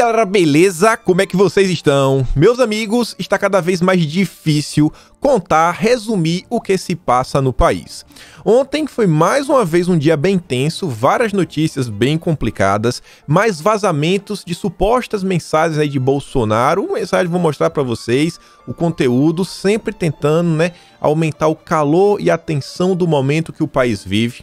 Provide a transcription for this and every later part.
galera, beleza? Como é que vocês estão? Meus amigos, está cada vez mais difícil contar, resumir o que se passa no país. Ontem foi mais uma vez um dia bem tenso, várias notícias bem complicadas, mais vazamentos de supostas mensagens aí de Bolsonaro. Uma mensagem vou mostrar para vocês, o conteúdo sempre tentando, né, aumentar o calor e a tensão do momento que o país vive.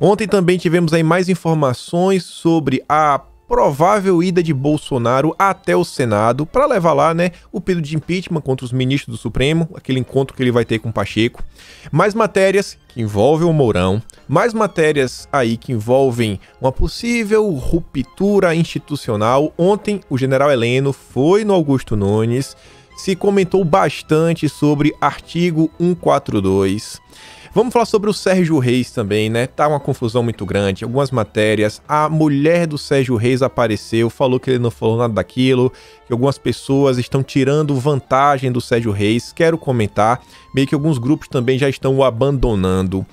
Ontem também tivemos aí mais informações sobre a provável ida de Bolsonaro até o Senado para levar lá, né, o pedido de impeachment contra os ministros do Supremo, aquele encontro que ele vai ter com o Pacheco. Mais matérias que envolvem o Mourão, mais matérias aí que envolvem uma possível ruptura institucional. Ontem o General Heleno foi no Augusto Nunes, se comentou bastante sobre artigo 142 Vamos falar sobre o Sérgio Reis também, né? Tá uma confusão muito grande, algumas matérias. A mulher do Sérgio Reis apareceu, falou que ele não falou nada daquilo, que algumas pessoas estão tirando vantagem do Sérgio Reis. Quero comentar, meio que alguns grupos também já estão o abandonando.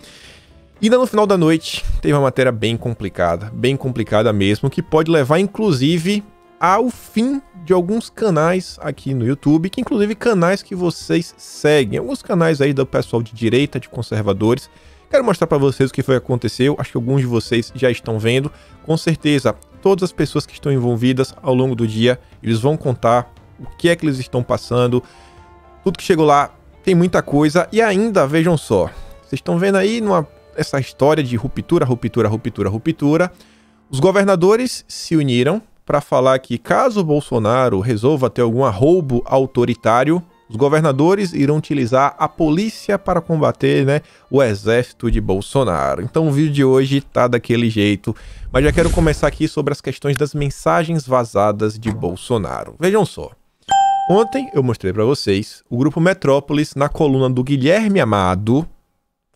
E no final da noite, teve uma matéria bem complicada, bem complicada mesmo, que pode levar inclusive ao fim de alguns canais aqui no YouTube, que inclusive canais que vocês seguem, alguns canais aí do pessoal de direita, de conservadores. Quero mostrar para vocês o que foi que aconteceu, acho que alguns de vocês já estão vendo. Com certeza, todas as pessoas que estão envolvidas ao longo do dia, eles vão contar o que é que eles estão passando. Tudo que chegou lá tem muita coisa e ainda, vejam só, vocês estão vendo aí numa, essa história de ruptura, ruptura, ruptura, ruptura. Os governadores se uniram para falar que caso Bolsonaro resolva ter algum arroubo autoritário, os governadores irão utilizar a polícia para combater né, o exército de Bolsonaro. Então o vídeo de hoje tá daquele jeito, mas já quero começar aqui sobre as questões das mensagens vazadas de Bolsonaro. Vejam só. Ontem eu mostrei para vocês o grupo Metrópolis na coluna do Guilherme Amado,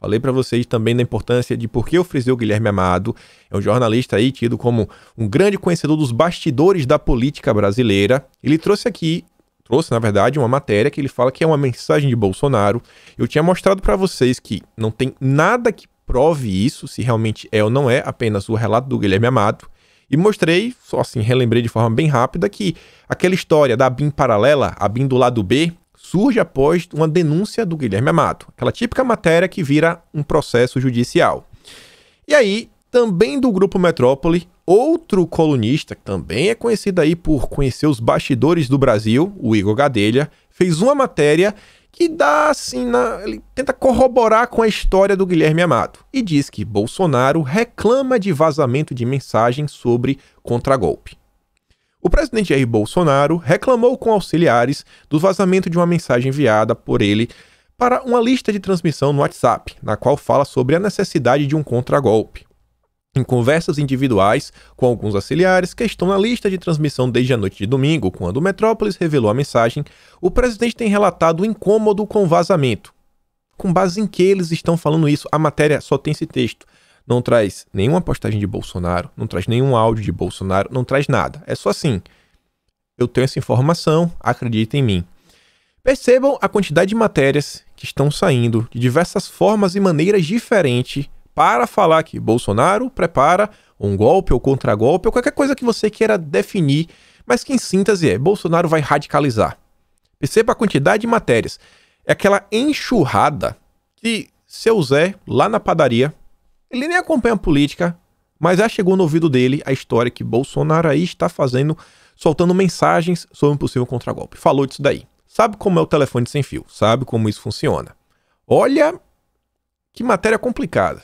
Falei para vocês também da importância de por que eu frisei o Guilherme Amado, é um jornalista aí tido como um grande conhecedor dos bastidores da política brasileira. Ele trouxe aqui, trouxe na verdade uma matéria que ele fala que é uma mensagem de Bolsonaro. Eu tinha mostrado para vocês que não tem nada que prove isso, se realmente é ou não é, apenas o relato do Guilherme Amado. E mostrei, só assim, relembrei de forma bem rápida, que aquela história da BIM paralela, a BIM do lado B, surge após uma denúncia do Guilherme Amato, aquela típica matéria que vira um processo judicial. E aí, também do grupo Metrópole, outro colunista, que também é conhecido aí por conhecer os bastidores do Brasil, o Igor Gadelha, fez uma matéria que dá assim, na... ele tenta corroborar com a história do Guilherme Amado e diz que Bolsonaro reclama de vazamento de mensagens sobre contragolpe. O presidente Jair Bolsonaro reclamou com auxiliares do vazamento de uma mensagem enviada por ele para uma lista de transmissão no WhatsApp, na qual fala sobre a necessidade de um contragolpe. Em conversas individuais com alguns auxiliares que estão na lista de transmissão desde a noite de domingo, quando o Metrópolis revelou a mensagem, o presidente tem relatado o incômodo com o vazamento. Com base em que eles estão falando isso? A matéria só tem esse texto não traz nenhuma postagem de Bolsonaro, não traz nenhum áudio de Bolsonaro, não traz nada. É só assim. Eu tenho essa informação, acredita em mim. Percebam a quantidade de matérias que estão saindo de diversas formas e maneiras diferentes para falar que Bolsonaro prepara um golpe ou contragolpe ou qualquer coisa que você queira definir, mas que em síntese é Bolsonaro vai radicalizar. Perceba a quantidade de matérias. É aquela enxurrada que seu Zé, lá na padaria, ele nem acompanha a política, mas já chegou no ouvido dele a história que Bolsonaro aí está fazendo, soltando mensagens sobre um possível contragolpe. Falou disso daí. Sabe como é o telefone sem fio, sabe como isso funciona. Olha que matéria complicada.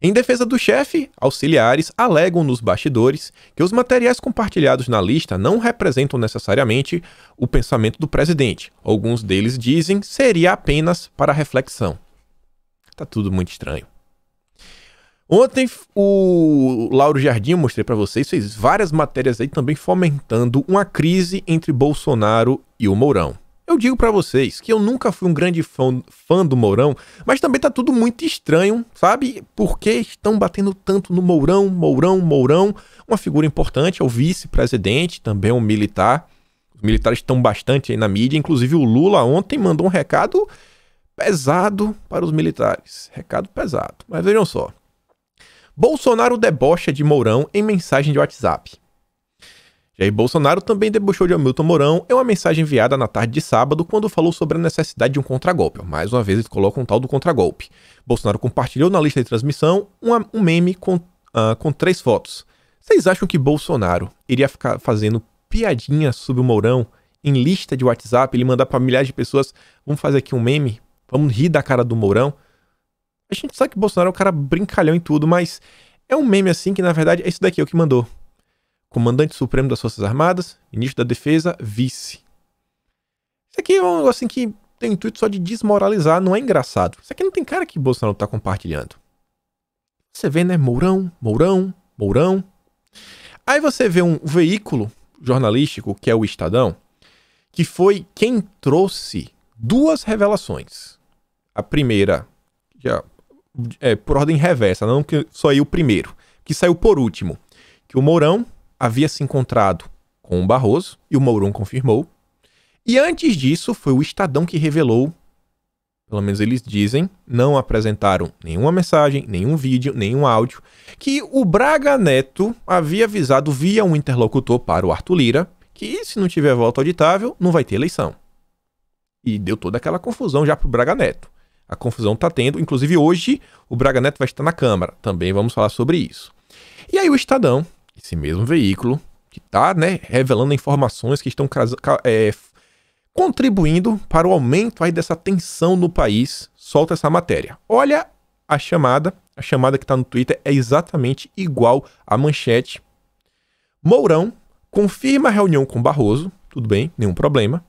Em defesa do chefe, auxiliares alegam nos bastidores que os materiais compartilhados na lista não representam necessariamente o pensamento do presidente. Alguns deles dizem seria apenas para reflexão. Tá tudo muito estranho. Ontem o Lauro Jardim, mostrei para vocês, fez várias matérias aí também fomentando uma crise entre Bolsonaro e o Mourão. Eu digo para vocês que eu nunca fui um grande fã, fã, do Mourão, mas também tá tudo muito estranho, sabe? Por que estão batendo tanto no Mourão, Mourão, Mourão? Uma figura importante, é o vice-presidente, também é um militar. Os militares estão bastante aí na mídia, inclusive o Lula ontem mandou um recado pesado para os militares. Recado pesado. Mas vejam só. Bolsonaro debocha de Mourão em mensagem de WhatsApp. Jair Bolsonaro também debochou de Hamilton Mourão em uma mensagem enviada na tarde de sábado, quando falou sobre a necessidade de um contragolpe. Mais uma vez, ele coloca um tal do contragolpe. Bolsonaro compartilhou na lista de transmissão uma, um meme com, uh, com três fotos. Vocês acham que Bolsonaro iria ficar fazendo piadinha sobre o Mourão em lista de WhatsApp? Ele mandar para milhares de pessoas: vamos fazer aqui um meme? Vamos rir da cara do Mourão? A gente sabe que Bolsonaro é um cara brincalhão em tudo, mas é um meme assim que, na verdade, é isso daqui, é o que mandou. Comandante Supremo das Forças Armadas, Ministro da Defesa, Vice. Isso aqui é um negócio assim que tem o intuito só de desmoralizar, não é engraçado. Isso aqui não tem cara que Bolsonaro tá compartilhando. Você vê, né? Mourão, Mourão, Mourão. Aí você vê um veículo jornalístico, que é o Estadão, que foi quem trouxe duas revelações. A primeira, já é, por ordem reversa, não que saiu o primeiro, que saiu por último, que o Mourão havia se encontrado com o Barroso e o Mourão confirmou. E antes disso, foi o Estadão que revelou, pelo menos eles dizem, não apresentaram nenhuma mensagem, nenhum vídeo, nenhum áudio, que o Braga Neto havia avisado via um interlocutor para o Arthur Lira que se não tiver volta auditável, não vai ter eleição. E deu toda aquela confusão já pro Braga Neto. A confusão está tendo. Inclusive, hoje o Braga Neto vai estar na Câmara. Também vamos falar sobre isso. E aí o Estadão, esse mesmo veículo, que está né, revelando informações que estão é, contribuindo para o aumento aí dessa tensão no país, solta essa matéria. Olha a chamada, a chamada que está no Twitter é exatamente igual à manchete. Mourão confirma a reunião com Barroso, tudo bem, nenhum problema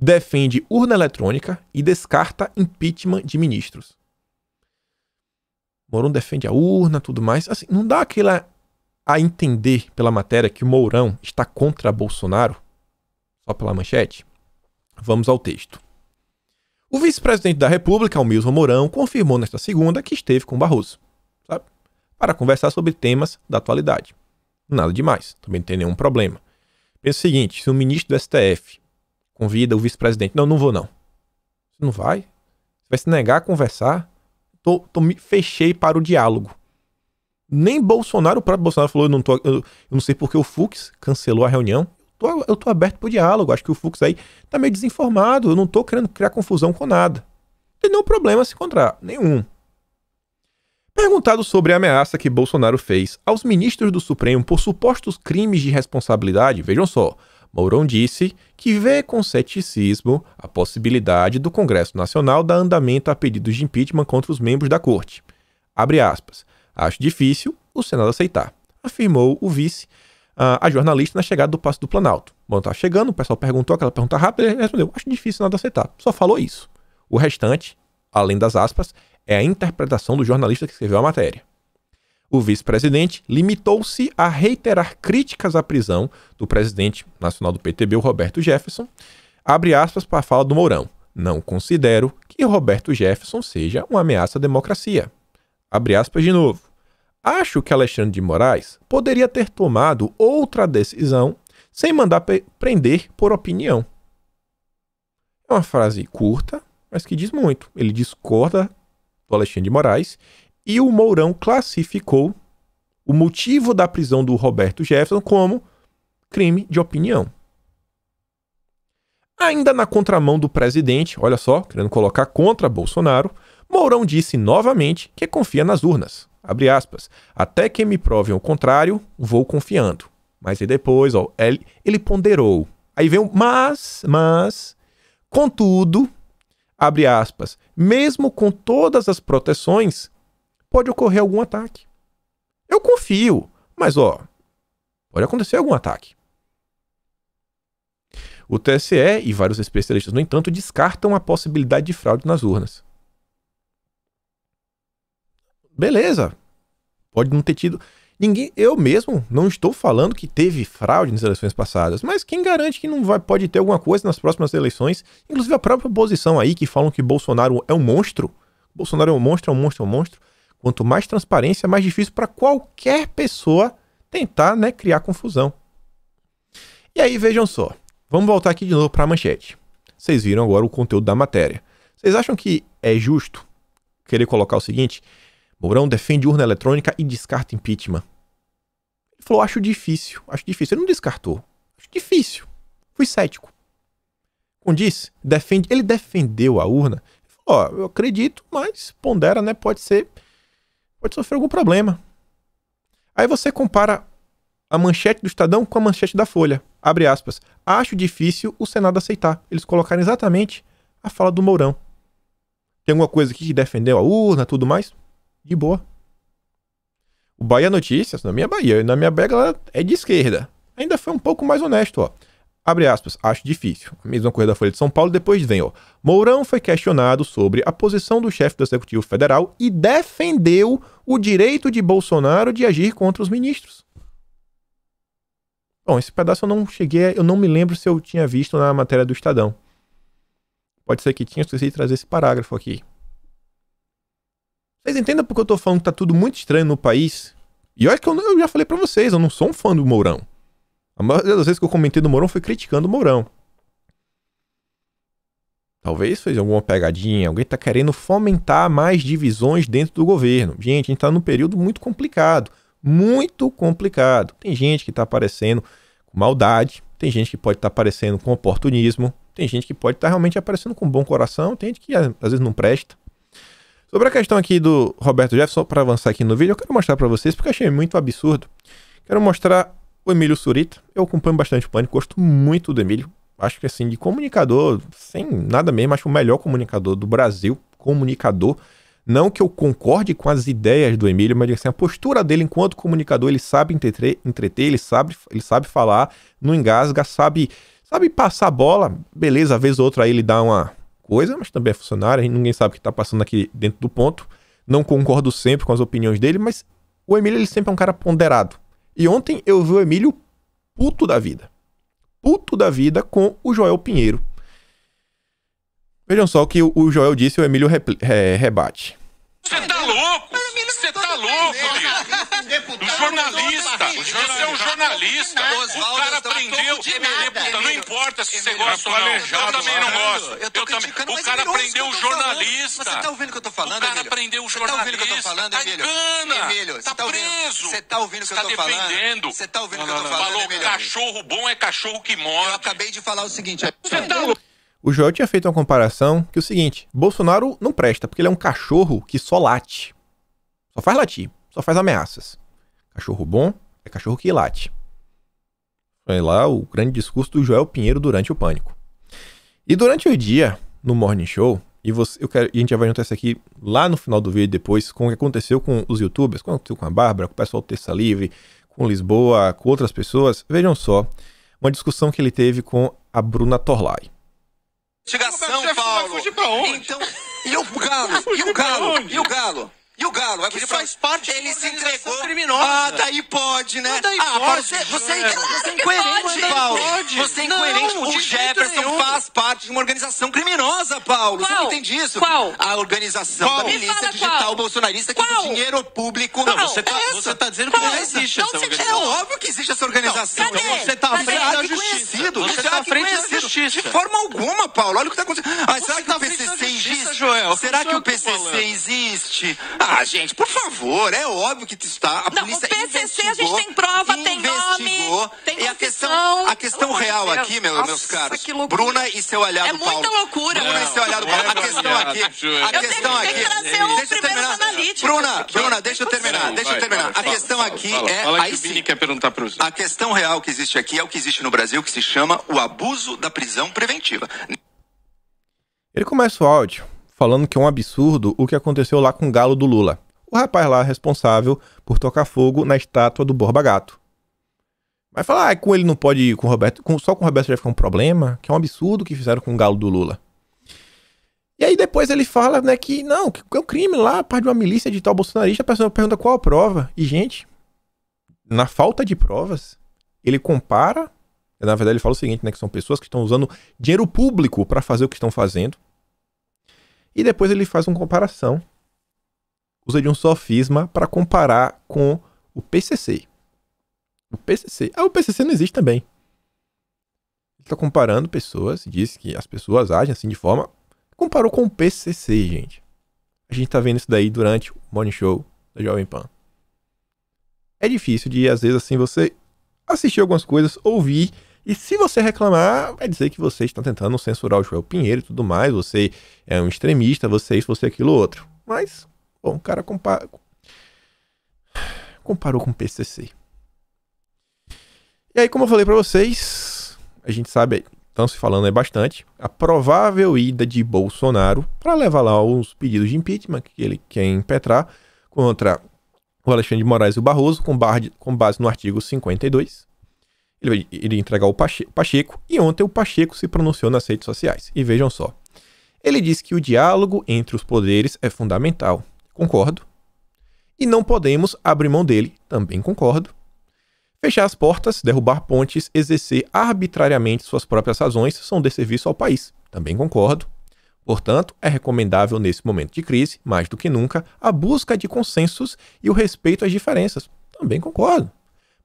defende urna eletrônica e descarta impeachment de ministros. Mourão defende a urna, tudo mais. Assim, não dá aquela a entender pela matéria que o Mourão está contra Bolsonaro? Só pela manchete? Vamos ao texto. O vice-presidente da República, mesmo Mourão, confirmou nesta segunda que esteve com Barroso, sabe? Para conversar sobre temas da atualidade. Nada demais, também não tem nenhum problema. Pensa o seguinte, se o ministro do STF Convida o vice-presidente. Não, não vou não. Você não vai? Você vai se negar a conversar? Tô, tô, me fechei para o diálogo. Nem Bolsonaro, o próprio Bolsonaro falou, eu não, tô, eu, eu não sei porque o Fux cancelou a reunião. Eu tô, eu tô aberto para o diálogo. Acho que o Fux aí tá meio desinformado. Eu não tô querendo criar confusão com nada. Não tem nenhum problema se encontrar. Nenhum. Perguntado sobre a ameaça que Bolsonaro fez aos ministros do Supremo por supostos crimes de responsabilidade, vejam só, Mourão disse que vê com ceticismo a possibilidade do Congresso Nacional dar andamento a pedidos de impeachment contra os membros da corte. Abre aspas. Acho difícil o Senado aceitar, afirmou o vice ah, a jornalista na chegada do Passo do Planalto. Bom, tá chegando, o pessoal perguntou aquela pergunta rápida, ele respondeu: Acho difícil o Senado aceitar. Só falou isso. O restante, além das aspas, é a interpretação do jornalista que escreveu a matéria o vice-presidente limitou-se a reiterar críticas à prisão do presidente nacional do PTB, Roberto Jefferson, abre aspas para a fala do Mourão. Não considero que Roberto Jefferson seja uma ameaça à democracia. Abre aspas de novo. Acho que Alexandre de Moraes poderia ter tomado outra decisão sem mandar prender por opinião. É uma frase curta, mas que diz muito. Ele discorda do Alexandre de Moraes e o Mourão classificou o motivo da prisão do Roberto Jefferson como crime de opinião. Ainda na contramão do presidente, olha só, querendo colocar contra Bolsonaro, Mourão disse novamente que confia nas urnas. Abre aspas. Até que me provem o contrário, vou confiando. Mas aí depois, ó, ele, ele ponderou. Aí vem o mas, mas, contudo, abre aspas, mesmo com todas as proteções, pode ocorrer algum ataque. Eu confio, mas ó, pode acontecer algum ataque. O TSE e vários especialistas, no entanto, descartam a possibilidade de fraude nas urnas. Beleza. Pode não ter tido. Ninguém, eu mesmo não estou falando que teve fraude nas eleições passadas, mas quem garante que não vai, pode ter alguma coisa nas próximas eleições? Inclusive a própria oposição aí que falam que Bolsonaro é um monstro. Bolsonaro é um monstro, é um monstro, é um monstro. Quanto mais transparência, mais difícil para qualquer pessoa tentar né, criar confusão. E aí, vejam só. Vamos voltar aqui de novo para a manchete. Vocês viram agora o conteúdo da matéria. Vocês acham que é justo querer colocar o seguinte? Mourão defende urna eletrônica e descarta impeachment. Ele falou, acho difícil, acho difícil. Ele não descartou. Acho difícil. Fui cético. Condiz, defende, ele defendeu a urna. Ele falou, ó, eu acredito, mas pondera, né? Pode ser pode sofrer algum problema. Aí você compara a manchete do Estadão com a manchete da Folha. Abre aspas. Acho difícil o Senado aceitar. Eles colocaram exatamente a fala do Mourão. Tem alguma coisa aqui que defendeu a urna, tudo mais? De boa. O Bahia Notícias, na minha Bahia, na minha Bahia, galera, é de esquerda. Ainda foi um pouco mais honesto, ó. Abre aspas, acho difícil. A mesma coisa da Folha de São Paulo, depois vem, ó. Mourão foi questionado sobre a posição do chefe do Executivo Federal e defendeu o direito de Bolsonaro de agir contra os ministros. Bom, esse pedaço eu não cheguei, eu não me lembro se eu tinha visto na matéria do Estadão. Pode ser que tinha, esqueci de trazer esse parágrafo aqui. Vocês entendem porque eu tô falando que tá tudo muito estranho no país? E olha que eu, eu já falei para vocês, eu não sou um fã do Mourão. A maioria das vezes que eu comentei do Mourão foi criticando o Mourão. Talvez fez alguma pegadinha, alguém está querendo fomentar mais divisões dentro do governo. Gente, a gente está num período muito complicado. Muito complicado. Tem gente que está aparecendo com maldade, tem gente que pode estar tá aparecendo com oportunismo, tem gente que pode estar tá realmente aparecendo com bom coração, tem gente que às vezes não presta. Sobre a questão aqui do Roberto Jefferson, para avançar aqui no vídeo, eu quero mostrar para vocês porque eu achei muito absurdo. Quero mostrar o Emílio Surita, eu acompanho bastante o Pânico, gosto muito do Emílio. Acho que assim, de comunicador, sem nada mesmo, acho o melhor comunicador do Brasil, comunicador. Não que eu concorde com as ideias do Emílio, mas assim, a postura dele enquanto comunicador, ele sabe entreter, entreter ele, sabe, ele sabe falar, não engasga, sabe, sabe passar a bola. Beleza, às vezes ou outra aí ele dá uma coisa, mas também é funcionário, ninguém sabe o que tá passando aqui dentro do ponto. Não concordo sempre com as opiniões dele, mas o Emílio ele sempre é um cara ponderado. E ontem eu vi o Emílio puto da vida. Puto da vida com o Joel Pinheiro. Vejam só o que o Joel disse e o Emílio re, re, rebate. Você tá louco? Você tá louco, amigo? deputado. Jornalista. Você é um jornalista. O cara tá prendeu. Não importa se você gosta ou não. Eu também não gosto. Eu também. O cara é prendeu o jornalista. Você tá ouvindo o que eu tô falando, O cara prendeu o jornalista. Tá ouvindo o que eu tô falando, tá Emílio? tá, tá preso. Você tá ouvindo o que eu tô falando? Você tá ouvindo o que eu tô falando? Falou, cachorro bom é cachorro que morre. Eu acabei de falar o seguinte. É você tá O Joel tinha feito uma comparação que é o seguinte: Bolsonaro não presta, porque ele é um cachorro que só late. Só faz latir, só faz ameaças. Cachorro bom é cachorro que late. Foi lá o grande discurso do Joel Pinheiro durante o pânico. E durante o dia, no Morning Show, e, você, eu quero, e a gente já vai juntar isso aqui lá no final do vídeo depois, com o que aconteceu com os youtubers, com o que aconteceu com a Bárbara, com o pessoal do Terça Livre, com Lisboa, com outras pessoas. Vejam só, uma discussão que ele teve com a Bruna Torlai. Investigação, Paulo. Então, e o Galo? E o Galo? E o Galo? o Galo. Vai pedir pra... faz parte ele se entregou. Criminosa. Ah, daí pode, né? Daí ah, pode. Você, você, é. é. você é incoerente, Paulo. Pode. Você é incoerente. Não, o Jefferson nenhum. faz parte de uma organização criminosa, Paulo. Qual? Você não entende isso? Qual? A organização qual? da milícia digital qual? bolsonarista que qual? dinheiro público. Não, você, é tá, você tá dizendo que não existe essa organização. É óbvio que existe essa organização. Então você tá à frente da justiça. Você tá à frente da justiça. De forma alguma, Paulo. Olha o que tá acontecendo. será que o tá PCC existe? Será que o tá PCC existe? Ah, ah, gente, por favor, é óbvio que está. A não, polícia o PCC a gente tem prova, tem nome, tem E a questão, a questão real Deus. aqui, meu, Nossa, meus caros, Bruna e seu olhado é Paulo. É muita loucura. Bruna não, e seu olhado Paulo. a questão aqui, a eu questão aqui. Deixa eu terminar. Bruna, Bruna, deixa eu terminar, deixa eu terminar. A questão aqui é aí sim. quer perguntar para A questão real que existe aqui é o que existe no Brasil que se chama o abuso da prisão preventiva. Ele começa o áudio falando que é um absurdo o que aconteceu lá com o galo do Lula. O rapaz lá responsável por tocar fogo na estátua do Borba Gato. Vai falar, ah, com ele não pode ir, com o Roberto, com, só com o Roberto já ficar um problema, que é um absurdo o que fizeram com o galo do Lula. E aí depois ele fala, né, que não, que é um crime lá, parte de uma milícia de tal bolsonarista, a pessoa pergunta qual a prova. E, gente, na falta de provas, ele compara, na verdade ele fala o seguinte, né, que são pessoas que estão usando dinheiro público para fazer o que estão fazendo, e depois ele faz uma comparação. Usa de um sofisma para comparar com o PCC. O PCC. Ah, o PCC não existe também. Ele está comparando pessoas, diz que as pessoas agem assim de forma. Comparou com o PCC, gente. A gente está vendo isso daí durante o Morning Show da Jovem Pan. É difícil de, às vezes, assim, você assistir algumas coisas, ouvir e se você reclamar, vai dizer que você está tentando censurar o Joel Pinheiro e tudo mais, você é um extremista, você é isso, você é aquilo outro. Mas, bom, o cara compara... comparou com o PCC. E aí, como eu falei para vocês, a gente sabe, estão se falando aí bastante, a provável ida de Bolsonaro para levar lá os pedidos de impeachment que ele quer impetrar contra o Alexandre de Moraes e o Barroso, com, com base no artigo 52 ele vai iria entregar o Pacheco e ontem o Pacheco se pronunciou nas redes sociais. E vejam só. Ele diz que o diálogo entre os poderes é fundamental. Concordo. E não podemos abrir mão dele. Também concordo. Fechar as portas, derrubar pontes, exercer arbitrariamente suas próprias razões são desserviço serviço ao país. Também concordo. Portanto, é recomendável nesse momento de crise, mais do que nunca, a busca de consensos e o respeito às diferenças. Também concordo.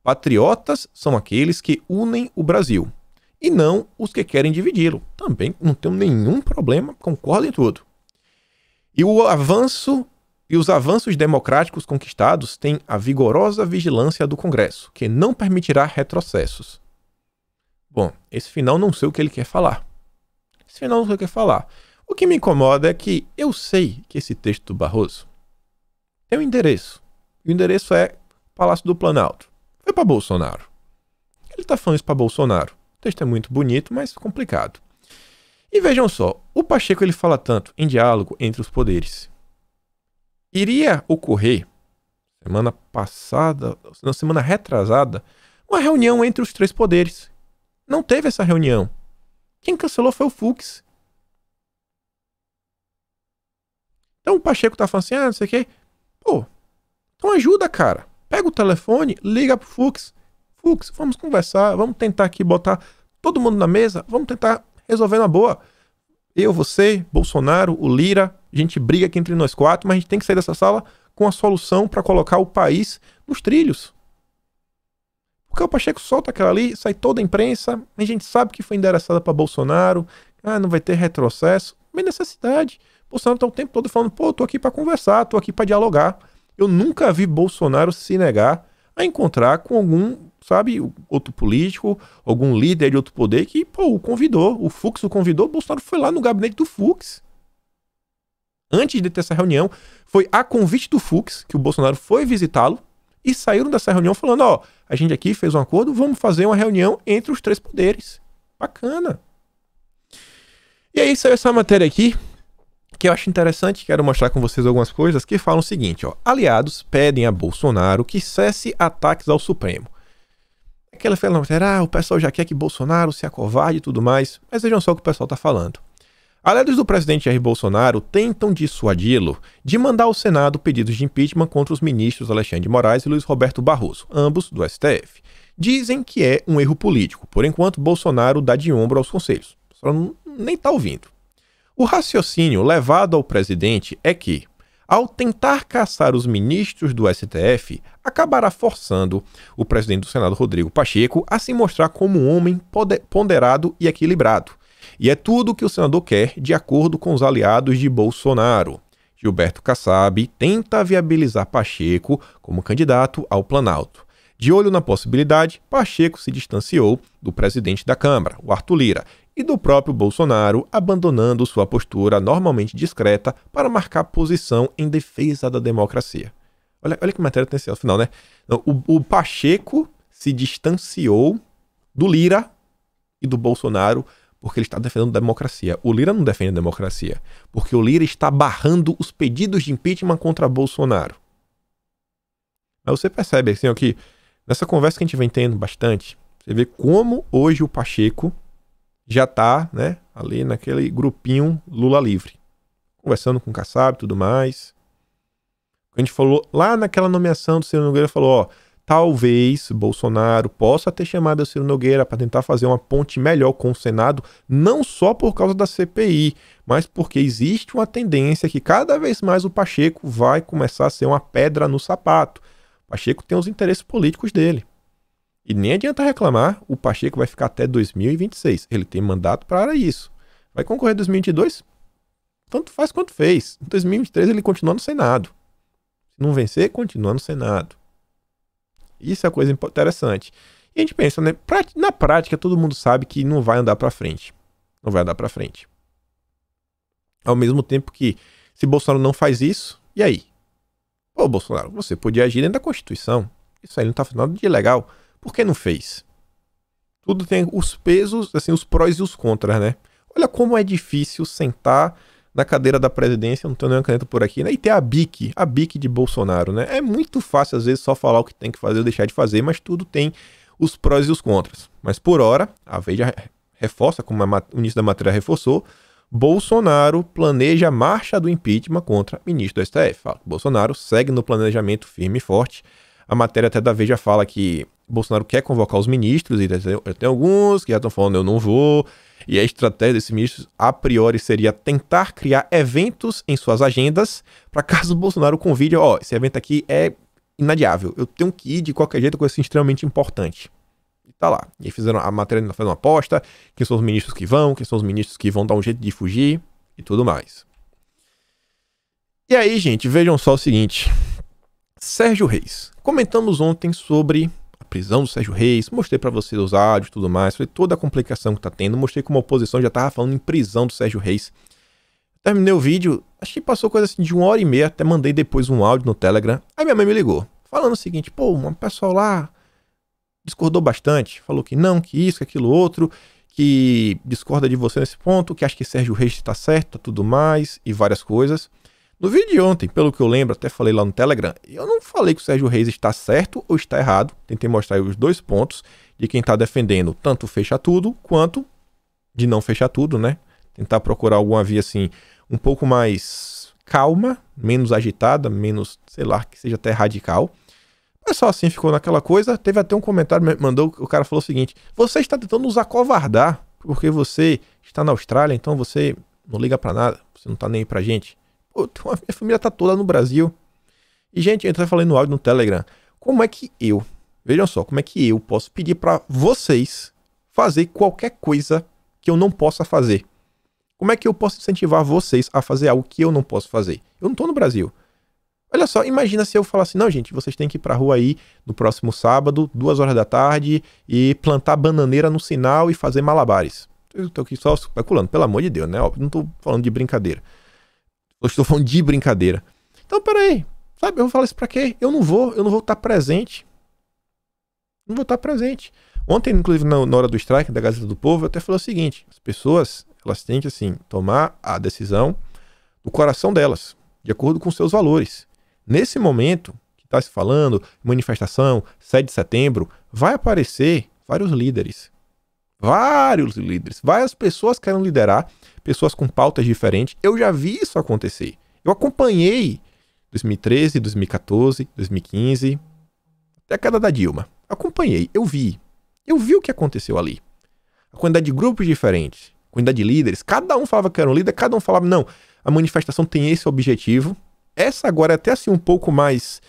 Patriotas são aqueles que unem o Brasil e não os que querem dividi-lo. Também não tenho nenhum problema, concordo em tudo. E o avanço e os avanços democráticos conquistados têm a vigorosa vigilância do Congresso, que não permitirá retrocessos. Bom, esse final não sei o que ele quer falar. Esse final não sei o que quer falar. O que me incomoda é que eu sei que esse texto do Barroso tem um endereço. E o endereço é Palácio do Planalto foi é para Bolsonaro. Ele está falando isso para Bolsonaro. O texto é muito bonito, mas complicado. E vejam só, o Pacheco ele fala tanto em diálogo entre os poderes. Iria ocorrer semana passada, na semana retrasada, uma reunião entre os três poderes. Não teve essa reunião. Quem cancelou foi o Fux. Então o Pacheco tá falando assim, ah, não sei o quê. Pô, então ajuda, cara. Pega o telefone, liga pro Fux. Fux, vamos conversar, vamos tentar aqui botar todo mundo na mesa, vamos tentar resolver na boa. Eu, você, Bolsonaro, o Lira, a gente briga aqui entre nós quatro, mas a gente tem que sair dessa sala com a solução para colocar o país nos trilhos. Porque o Pacheco solta aquela ali, sai toda a imprensa, a gente sabe que foi endereçada para Bolsonaro, ah, não vai ter retrocesso, mas necessidade. Bolsonaro tá o tempo todo falando, pô, tô aqui para conversar, tô aqui para dialogar. Eu nunca vi Bolsonaro se negar a encontrar com algum, sabe, outro político, algum líder de outro poder que, pô, o convidou. O Fux o convidou, o Bolsonaro foi lá no gabinete do Fux. Antes de ter essa reunião, foi a convite do Fux que o Bolsonaro foi visitá-lo e saíram dessa reunião falando: ó, a gente aqui fez um acordo, vamos fazer uma reunião entre os três poderes. Bacana. E aí saiu essa matéria aqui, que eu acho interessante, quero mostrar com vocês algumas coisas que falam o seguinte, ó. Aliados pedem a Bolsonaro que cesse ataques ao Supremo. Aquela fenômeno, ah, o pessoal já quer que Bolsonaro se acovarde e tudo mais, mas vejam só o que o pessoal está falando. Aliados do presidente Jair Bolsonaro tentam dissuadi-lo de mandar ao Senado pedidos de impeachment contra os ministros Alexandre de Moraes e Luiz Roberto Barroso, ambos do STF. Dizem que é um erro político. Por enquanto, Bolsonaro dá de ombro aos conselhos. Só nem tá ouvindo. O raciocínio levado ao presidente é que, ao tentar caçar os ministros do STF, acabará forçando o presidente do Senado, Rodrigo Pacheco, a se mostrar como um homem ponderado e equilibrado. E é tudo o que o senador quer, de acordo com os aliados de Bolsonaro. Gilberto Kassab tenta viabilizar Pacheco como candidato ao Planalto. De olho na possibilidade, Pacheco se distanciou do presidente da Câmara, o Arthur Lira, e do próprio Bolsonaro, abandonando sua postura normalmente discreta para marcar posição em defesa da democracia. Olha, olha que matéria tem esse final, né? o, o Pacheco se distanciou do Lira e do Bolsonaro porque ele está defendendo a democracia. O Lira não defende a democracia, porque o Lira está barrando os pedidos de impeachment contra Bolsonaro. Aí você percebe assim, ó, que Nessa conversa que a gente vem tendo bastante, você vê como hoje o Pacheco já está né, ali naquele grupinho Lula livre. Conversando com o Kassab e tudo mais. A gente falou lá naquela nomeação do Ciro Nogueira, falou, ó, talvez Bolsonaro possa ter chamado o Ciro Nogueira para tentar fazer uma ponte melhor com o Senado, não só por causa da CPI, mas porque existe uma tendência que cada vez mais o Pacheco vai começar a ser uma pedra no sapato. Pacheco tem os interesses políticos dele. E nem adianta reclamar, o Pacheco vai ficar até 2026. Ele tem mandato para isso. Vai concorrer em 2022? Tanto faz quanto fez. Em 2023 ele continua no Senado. Se não vencer, continua no Senado. Isso é coisa interessante. E a gente pensa, né? Na prática, todo mundo sabe que não vai andar para frente. Não vai andar para frente. Ao mesmo tempo que, se Bolsonaro não faz isso, e aí? Pô, Bolsonaro, você podia agir dentro da Constituição. Isso aí não tá fazendo nada de ilegal. Por que não fez? Tudo tem os pesos, assim, os prós e os contras, né? Olha como é difícil sentar na cadeira da presidência, não tenho nenhuma caneta por aqui, né? E ter a BIC, a BIC de Bolsonaro, né? É muito fácil, às vezes, só falar o que tem que fazer ou deixar de fazer, mas tudo tem os prós e os contras. Mas por hora, a Veja reforça, como a, o início da matéria reforçou, Bolsonaro planeja a marcha do impeachment contra ministro do STF. Fala, Bolsonaro segue no planejamento firme e forte. A matéria até da Veja fala que Bolsonaro quer convocar os ministros, e tem alguns que já estão falando eu não vou. E a estratégia desses ministros, a priori, seria tentar criar eventos em suas agendas para caso Bolsonaro convide, ó, oh, esse evento aqui é inadiável, eu tenho que ir de qualquer jeito com assim, esse extremamente importante. E tá lá. E aí fizeram a matéria fez uma aposta, quem são os ministros que vão, quem são os ministros que vão dar um jeito de fugir e tudo mais. E aí, gente, vejam só o seguinte. Sérgio Reis. Comentamos ontem sobre a prisão do Sérgio Reis, mostrei para vocês os áudios e tudo mais, falei toda a complicação que tá tendo, mostrei como a oposição já tava falando em prisão do Sérgio Reis. Terminei o vídeo, acho que passou coisa assim de uma hora e meia, até mandei depois um áudio no Telegram. Aí minha mãe me ligou, falando o seguinte, pô, um pessoal lá discordou bastante, falou que não, que isso, que aquilo outro, que discorda de você nesse ponto, que acha que Sérgio Reis está certo, tá tudo mais, e várias coisas. No vídeo de ontem, pelo que eu lembro, até falei lá no Telegram, eu não falei que o Sérgio Reis está certo ou está errado. Tentei mostrar os dois pontos de quem está defendendo tanto fechar tudo quanto de não fechar tudo, né? Tentar procurar alguma via assim um pouco mais calma, menos agitada, menos, sei lá, que seja até radical mas é só assim ficou naquela coisa. Teve até um comentário, mandou, o cara falou o seguinte: Você está tentando nos acovardar, porque você está na Austrália, então você não liga para nada, você não tá nem aí pra gente. Pô, minha família tá toda no Brasil. E, gente, eu até falei no áudio no Telegram. Como é que eu, vejam só, como é que eu posso pedir para vocês fazer qualquer coisa que eu não possa fazer? Como é que eu posso incentivar vocês a fazer algo que eu não posso fazer? Eu não tô no Brasil. Olha só, imagina se eu falasse, não, gente, vocês têm que ir pra rua aí no próximo sábado, duas horas da tarde, e plantar bananeira no sinal e fazer malabares. Eu tô aqui só especulando, pelo amor de Deus, né? Óbvio, não tô falando de brincadeira. Eu estou falando de brincadeira. Então, peraí, sabe, eu vou falar isso pra quê? Eu não vou, eu não vou estar presente. Não vou estar presente. Ontem, inclusive, na, na hora do strike da Gazeta do Povo, eu até falei o seguinte: as pessoas, elas têm que, assim, tomar a decisão do coração delas, de acordo com seus valores. Nesse momento que está se falando, manifestação, 7 de setembro, vai aparecer vários líderes. Vários líderes, várias pessoas querem liderar, pessoas com pautas diferentes. Eu já vi isso acontecer. Eu acompanhei 2013, 2014, 2015, até a queda da Dilma. Acompanhei, eu vi. Eu vi o que aconteceu ali. A quantidade de grupos diferentes, quantidade de líderes, cada um falava que era um líder, cada um falava, não, a manifestação tem esse objetivo, essa agora é até assim um pouco mais,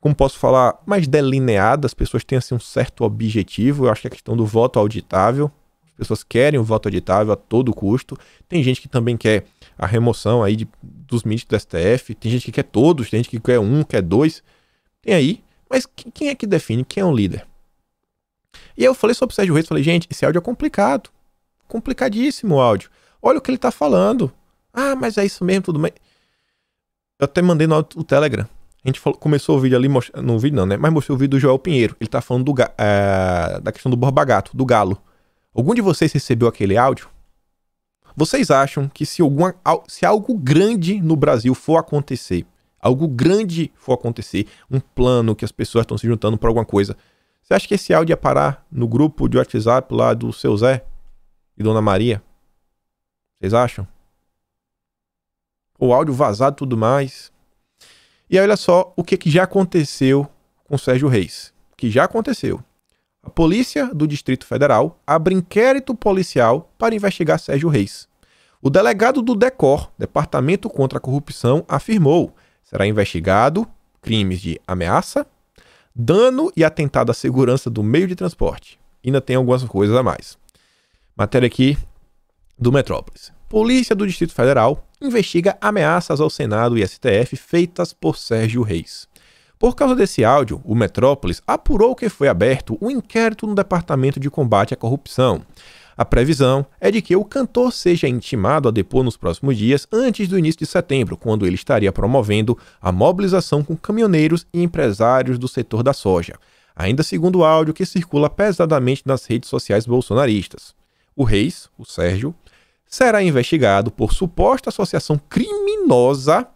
como posso falar, mais delineada, as pessoas têm assim um certo objetivo, eu acho que é a questão do voto auditável, as pessoas querem o voto auditável a todo custo. Tem gente que também quer a remoção aí de, dos ministros do STF, tem gente que quer todos, tem gente que quer um, quer dois. Tem aí, mas quem é que define quem é um líder? E eu falei sobre o Sérgio Reis, falei, gente, esse áudio é complicado. Complicadíssimo o áudio. Olha o que ele tá falando. Ah, mas é isso mesmo, tudo bem. Eu até mandei no Telegram. A gente falou, começou o vídeo ali, no vídeo não, né? Mas mostrou o vídeo do Joel Pinheiro. Ele tá falando do, é, da questão do Borba Gato, do galo. Algum de vocês recebeu aquele áudio? Vocês acham que se, alguma, se algo grande no Brasil for acontecer, algo grande for acontecer, um plano que as pessoas estão se juntando para alguma coisa, você acha que esse áudio ia parar no grupo de WhatsApp lá do seu Zé e Dona Maria? Vocês acham? o áudio vazado e tudo mais. E aí olha só o que, que já aconteceu com Sérgio Reis, que já aconteceu. A polícia do Distrito Federal abre inquérito policial para investigar Sérgio Reis. O delegado do DECOR, Departamento contra a Corrupção, afirmou: será investigado crimes de ameaça, dano e atentado à segurança do meio de transporte. Ainda tem algumas coisas a mais. Matéria aqui do Metrópolis. Polícia do Distrito Federal investiga ameaças ao Senado e STF feitas por Sérgio Reis. Por causa desse áudio, o Metrópolis apurou que foi aberto um inquérito no Departamento de Combate à Corrupção. A previsão é de que o cantor seja intimado a depor nos próximos dias, antes do início de setembro, quando ele estaria promovendo a mobilização com caminhoneiros e empresários do setor da soja. Ainda segundo o áudio que circula pesadamente nas redes sociais bolsonaristas. O Reis, o Sérgio, será investigado por suposta associação criminosa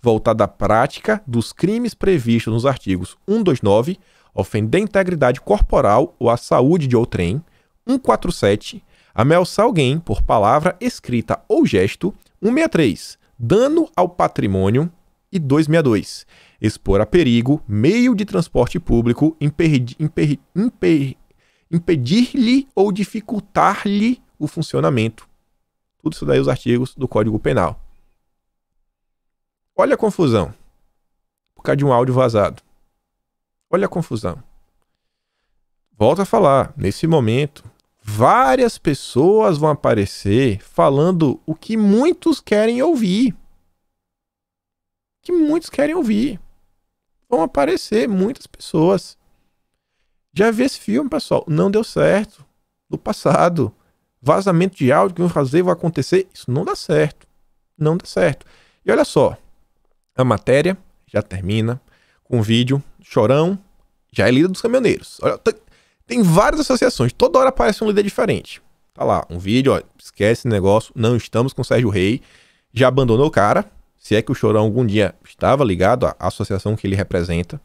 voltada à prática dos crimes previstos nos artigos 129, ofender a integridade corporal ou a saúde de outrem, 147, ameaçar alguém por palavra escrita ou gesto, 163, dano ao patrimônio e 262, expor a perigo meio de transporte público, impedir-lhe ou dificultar-lhe o funcionamento, tudo isso daí os artigos do Código Penal. Olha a confusão. Por causa de um áudio vazado. Olha a confusão. Volto a falar, nesse momento, várias pessoas vão aparecer falando o que muitos querem ouvir. Que muitos querem ouvir. Vão aparecer muitas pessoas. Já vi esse filme, pessoal. Não deu certo. no passado vazamento de áudio que vão fazer, vai acontecer. Isso não dá certo. Não dá certo. E olha só, a matéria já termina com um vídeo, chorão, já é líder dos caminhoneiros. Olha, tem várias associações, toda hora aparece um líder diferente. Tá lá, um vídeo, ó, esquece esse negócio, não estamos com o Sérgio Rei, já abandonou o cara, se é que o Chorão algum dia estava ligado à associação que ele representa,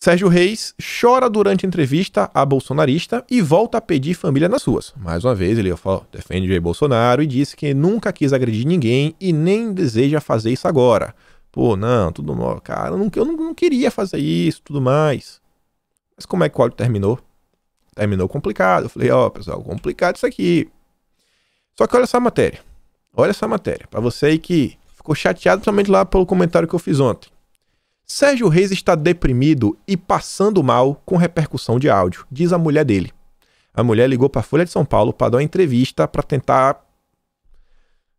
Sérgio Reis chora durante entrevista a bolsonarista e volta a pedir família nas ruas. Mais uma vez, ele falou, defende Jair Bolsonaro e disse que nunca quis agredir ninguém e nem deseja fazer isso agora. Pô, não, tudo mal, cara, eu não, eu não queria fazer isso, tudo mais. Mas como é que o áudio terminou? Terminou complicado. Eu falei, ó, oh, pessoal, complicado isso aqui. Só que olha essa matéria. Olha essa matéria. Para você aí que ficou chateado, principalmente lá pelo comentário que eu fiz ontem. Sérgio Reis está deprimido e passando mal com repercussão de áudio, diz a mulher dele. A mulher ligou para a Folha de São Paulo para dar uma entrevista para tentar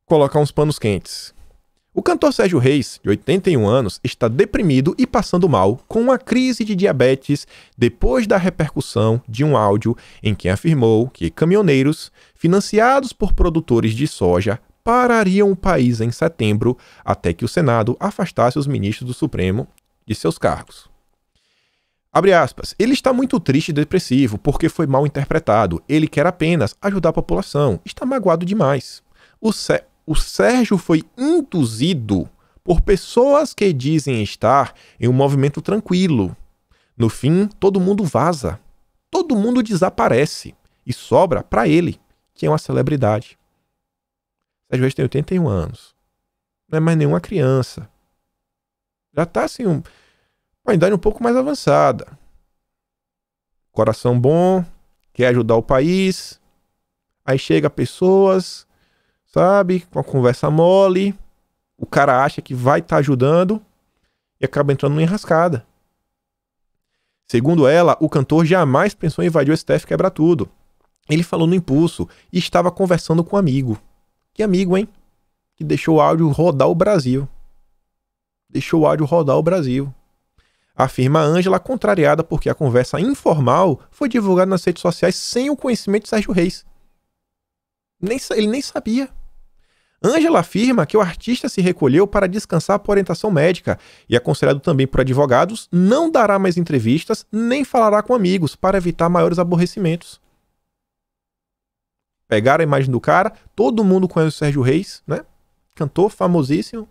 colocar uns panos quentes. O cantor Sérgio Reis, de 81 anos, está deprimido e passando mal com uma crise de diabetes depois da repercussão de um áudio em que afirmou que caminhoneiros, financiados por produtores de soja, parariam o país em setembro até que o Senado afastasse os ministros do Supremo de seus cargos. Abre aspas. Ele está muito triste e depressivo porque foi mal interpretado. Ele quer apenas ajudar a população. Está magoado demais. O, o Sérgio foi induzido por pessoas que dizem estar em um movimento tranquilo. No fim, todo mundo vaza. Todo mundo desaparece. E sobra para ele, que é uma celebridade. Sérgio Reis tem 81 anos. Não é mais nenhuma criança. Já tá assim, um, uma idade um pouco mais avançada. Coração bom, quer ajudar o país. Aí chega pessoas, sabe, com a conversa mole. O cara acha que vai estar tá ajudando e acaba entrando numa enrascada. Segundo ela, o cantor jamais pensou em invadir o STF quebra tudo. Ele falou no impulso e estava conversando com um amigo. Que amigo, hein? Que deixou o áudio rodar o Brasil deixou o áudio rodar o Brasil. Afirma Ângela, contrariada porque a conversa informal foi divulgada nas redes sociais sem o conhecimento de Sérgio Reis. Nem, ele nem sabia. Ângela afirma que o artista se recolheu para descansar por orientação médica e, aconselhado também por advogados, não dará mais entrevistas nem falará com amigos para evitar maiores aborrecimentos. Pegaram a imagem do cara, todo mundo conhece o Sérgio Reis, né? Cantor famosíssimo,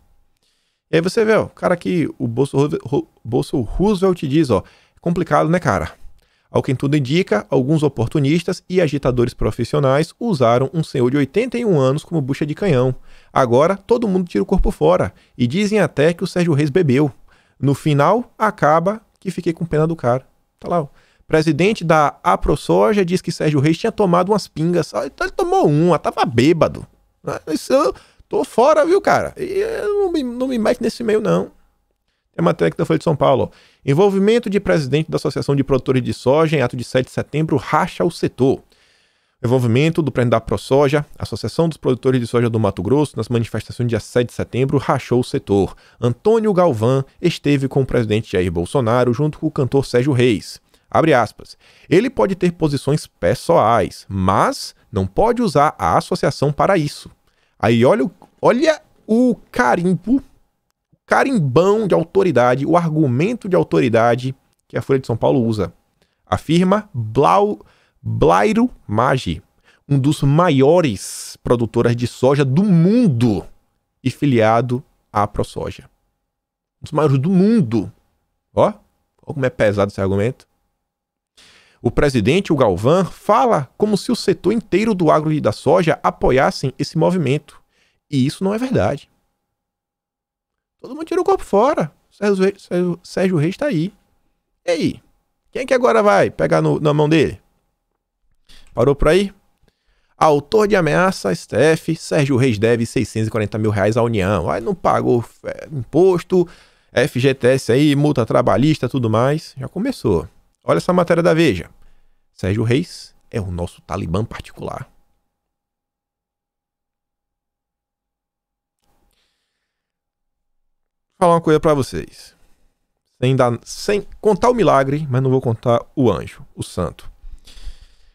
e aí você vê, ó, o cara que o Bolso Roosevelt diz, ó, é complicado, né, cara? Ao que tudo indica, alguns oportunistas e agitadores profissionais usaram um senhor de 81 anos como bucha de canhão. Agora, todo mundo tira o corpo fora e dizem até que o Sérgio Reis bebeu. No final, acaba que fiquei com pena do cara. Tá lá, ó. Presidente da AproSoja diz que Sérgio Reis tinha tomado umas pingas. Ele tomou uma, tava bêbado. Isso, Tô fora, viu, cara? E não me, não me mete nesse meio, não. É matéria que da Folha de São Paulo. Envolvimento de presidente da Associação de Produtores de Soja em ato de 7 de setembro racha o setor. Envolvimento do presidente da ProSoja, Associação dos Produtores de Soja do Mato Grosso, nas manifestações de dia 7 de setembro, rachou o setor. Antônio Galvão esteve com o presidente Jair Bolsonaro junto com o cantor Sérgio Reis. Abre aspas. Ele pode ter posições pessoais, mas não pode usar a associação para isso. Aí olha, olha o carimbo, carimbão de autoridade, o argumento de autoridade que a Folha de São Paulo usa. Afirma Blau, Blairo Maggi, um dos maiores produtoras de soja do mundo e filiado à ProSoja. Um dos maiores do mundo. Ó, como é pesado esse argumento. O presidente, o Galvão, fala como se o setor inteiro do agro e da soja apoiassem esse movimento. E isso não é verdade. Todo mundo tira o corpo fora. Sérgio, Reis, está aí. E aí? Quem é que agora vai pegar no, na mão dele? Parou por aí? Autor de ameaça, STF, Sérgio Reis deve 640 mil reais à União. Aí não pagou é, imposto, FGTS aí, multa trabalhista, tudo mais. Já começou. Olha essa matéria da Veja. Sérgio Reis é o nosso Talibã particular. Vou falar uma coisa para vocês. Sem, dar, sem contar o milagre, mas não vou contar o anjo, o santo.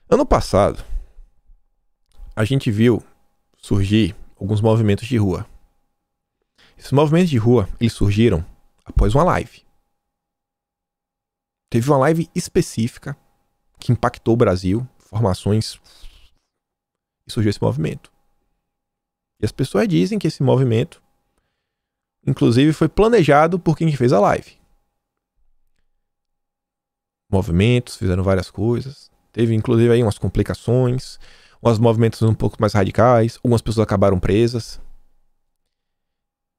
Ano passado, a gente viu surgir alguns movimentos de rua. Esses movimentos de rua, eles surgiram após uma live. Teve uma live específica que impactou o Brasil, formações e surgiu esse movimento. E as pessoas dizem que esse movimento, inclusive, foi planejado por quem fez a live. Movimentos, fizeram várias coisas. Teve, inclusive, aí umas complicações, uns movimentos um pouco mais radicais, algumas pessoas acabaram presas.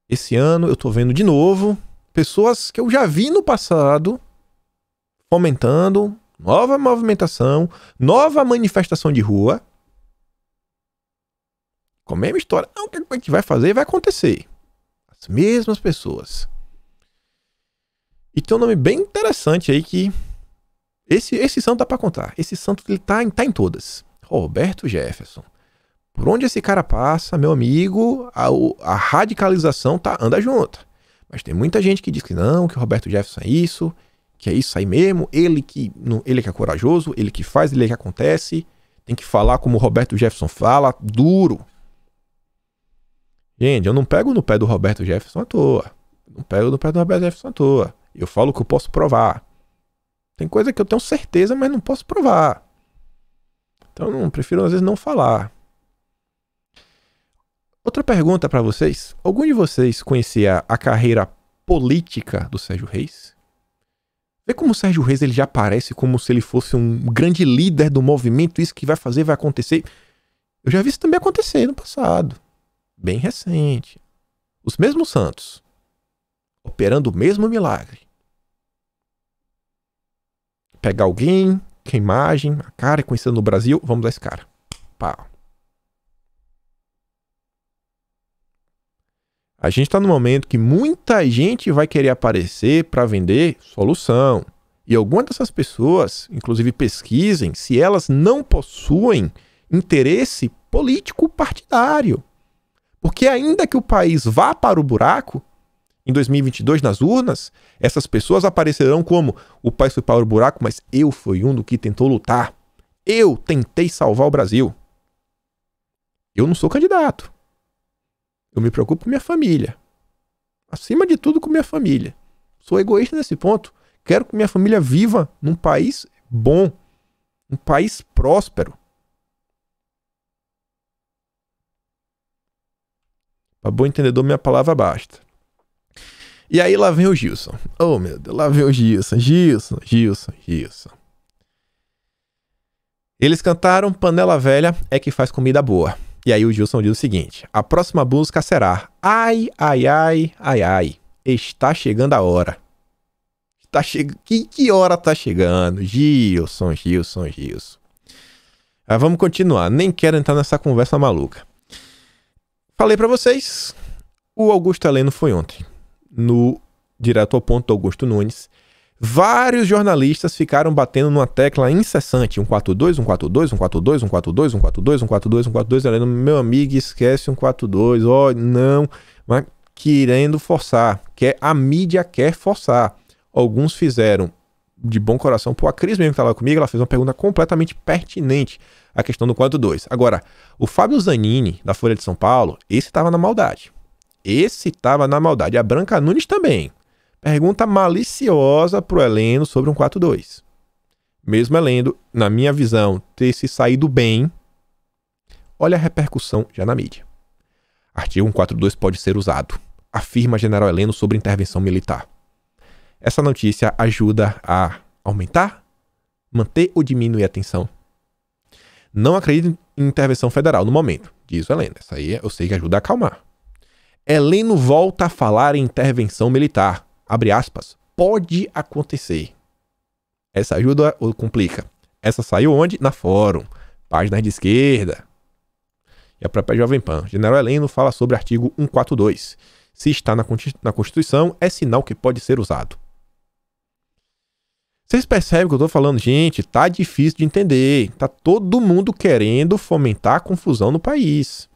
Esse ano eu tô vendo de novo pessoas que eu já vi no passado fomentando nova movimentação, nova manifestação de rua. Com a mesma história. Não, o que a gente vai fazer vai acontecer. As mesmas pessoas. E tem um nome bem interessante aí que. Esse, esse santo dá pra contar. Esse santo ele tá, em, tá em todas. Roberto Jefferson. Por onde esse cara passa, meu amigo, a, a radicalização tá, anda junto. Mas tem muita gente que diz que não, que o Roberto Jefferson é isso, que é isso aí mesmo, ele que, ele que é corajoso, ele que faz, ele que acontece. Tem que falar como o Roberto Jefferson fala, duro. Gente, eu não pego no pé do Roberto Jefferson à toa. Não pego no pé do Roberto Jefferson à toa. Eu falo que eu posso provar. Tem coisa que eu tenho certeza, mas não posso provar. Então, não, prefiro às vezes não falar. Outra pergunta para vocês. Algum de vocês conhecia a carreira política do Sérgio Reis? Vê como o Sérgio Reis ele já aparece como se ele fosse um grande líder do movimento, isso que vai fazer, vai acontecer. Eu já vi isso também acontecer no passado, bem recente. Os mesmos santos, operando o mesmo milagre. Pegar alguém, que imagem a cara, conhecida no Brasil, vamos dar esse cara. Pau. A gente está no momento que muita gente vai querer aparecer para vender solução. E algumas dessas pessoas, inclusive pesquisem, se elas não possuem interesse político partidário. Porque ainda que o país vá para o buraco, em 2022 nas urnas, essas pessoas aparecerão como o país foi para o buraco, mas eu fui um do que tentou lutar. Eu tentei salvar o Brasil. Eu não sou candidato. Eu me preocupo com minha família. Acima de tudo, com minha família. Sou egoísta nesse ponto. Quero que minha família viva num país bom, um país próspero. Para bom entendedor, minha palavra basta. E aí lá vem o Gilson. Oh, meu Deus, lá vem o Gilson, Gilson, Gilson, Gilson. Eles cantaram Panela Velha é que faz comida boa. E aí o Gilson diz o seguinte: a próxima busca será Ai, ai, ai, ai, ai. Está chegando a hora. Está che... que, que hora está chegando? Gilson, Gilson, Gilson. Ah, vamos continuar. Nem quero entrar nessa conversa maluca. Falei para vocês, o Augusto Heleno foi ontem, no Direto ao Ponto Augusto Nunes, Vários jornalistas ficaram batendo numa tecla incessante: 142, 142, 142, 142, 142, 142, 142. 142 meu amigo, esquece 142, ó, oh, não. Mas querendo forçar, quer, a mídia quer forçar. Alguns fizeram de bom coração. Pô, a Cris mesmo que tá lá comigo, ela fez uma pergunta completamente pertinente à questão do 142. 2 Agora, o Fábio Zanini, da Folha de São Paulo, esse estava na maldade. Esse estava na maldade. A Branca Nunes também. Pergunta maliciosa para o Heleno sobre um 4-2. Mesmo Heleno, na minha visão, ter se saído bem, olha a repercussão já na mídia. Artigo 142 pode ser usado, afirma General Heleno sobre intervenção militar. Essa notícia ajuda a aumentar, manter ou diminuir a tensão? Não acredito em intervenção federal no momento, diz o Heleno. Essa aí eu sei que ajuda a acalmar. Heleno volta a falar em intervenção militar abre aspas, pode acontecer. Essa ajuda ou complica? Essa saiu onde? Na fórum, páginas de esquerda. E a própria Jovem Pan. General Heleno fala sobre artigo 142. Se está na Constituição, é sinal que pode ser usado. Vocês percebem que eu estou falando, gente, tá difícil de entender. Tá todo mundo querendo fomentar a confusão no país.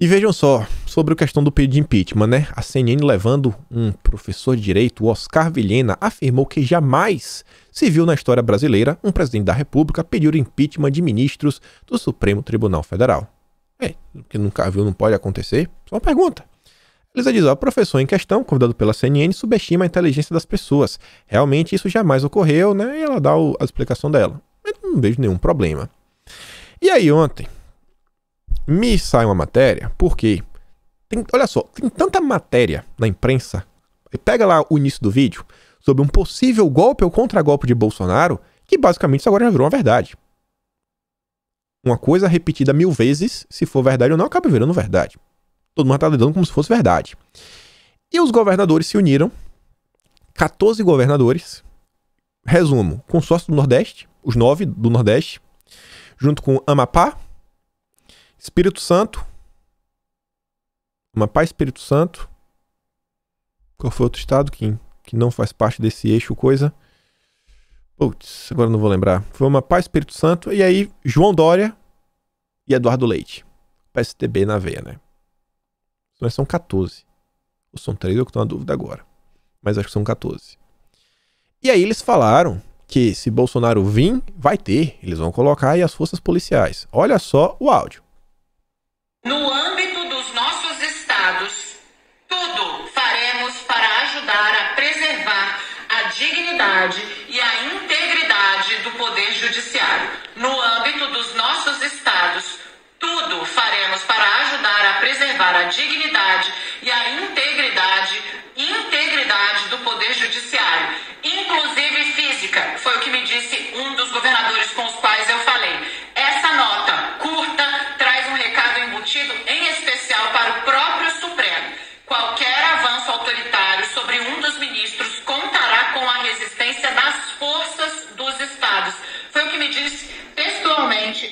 E vejam só, sobre a questão do pedido de impeachment, né? A CNN levando um professor de direito, Oscar Vilhena, afirmou que jamais se viu na história brasileira um presidente da República pedir o impeachment de ministros do Supremo Tribunal Federal. É, o que nunca viu não pode acontecer? Só uma pergunta. Elisa diz, ó, o professor em questão, convidado pela CNN, subestima a inteligência das pessoas. Realmente isso jamais ocorreu, né? E ela dá o, a explicação dela. Mas não vejo nenhum problema. E aí ontem, me sai uma matéria, porque tem, olha só, tem tanta matéria na imprensa. E pega lá o início do vídeo sobre um possível golpe ou contragolpe de Bolsonaro, que basicamente isso agora já virou uma verdade. Uma coisa repetida mil vezes, se for verdade ou não, acaba virando verdade. Todo mundo está lidando como se fosse verdade. E os governadores se uniram, 14 governadores, resumo, consórcio do Nordeste, os nove do Nordeste, junto com Amapá, Espírito Santo. Uma paz Espírito Santo. Qual foi outro estado que, que não faz parte desse eixo coisa? Putz, agora não vou lembrar. Foi uma paz Espírito Santo. E aí, João Dória e Eduardo Leite. PSTB na veia, né? Mas são 14. Ou são 3, eu estou na dúvida agora. Mas acho que são 14. E aí eles falaram que se Bolsonaro vir, vai ter. Eles vão colocar aí as forças policiais. Olha só o áudio. No âmbito dos nossos estados, tudo faremos para ajudar a preservar a dignidade e a integridade do Poder Judiciário. No âmbito dos nossos estados, tudo faremos para ajudar a preservar a dignidade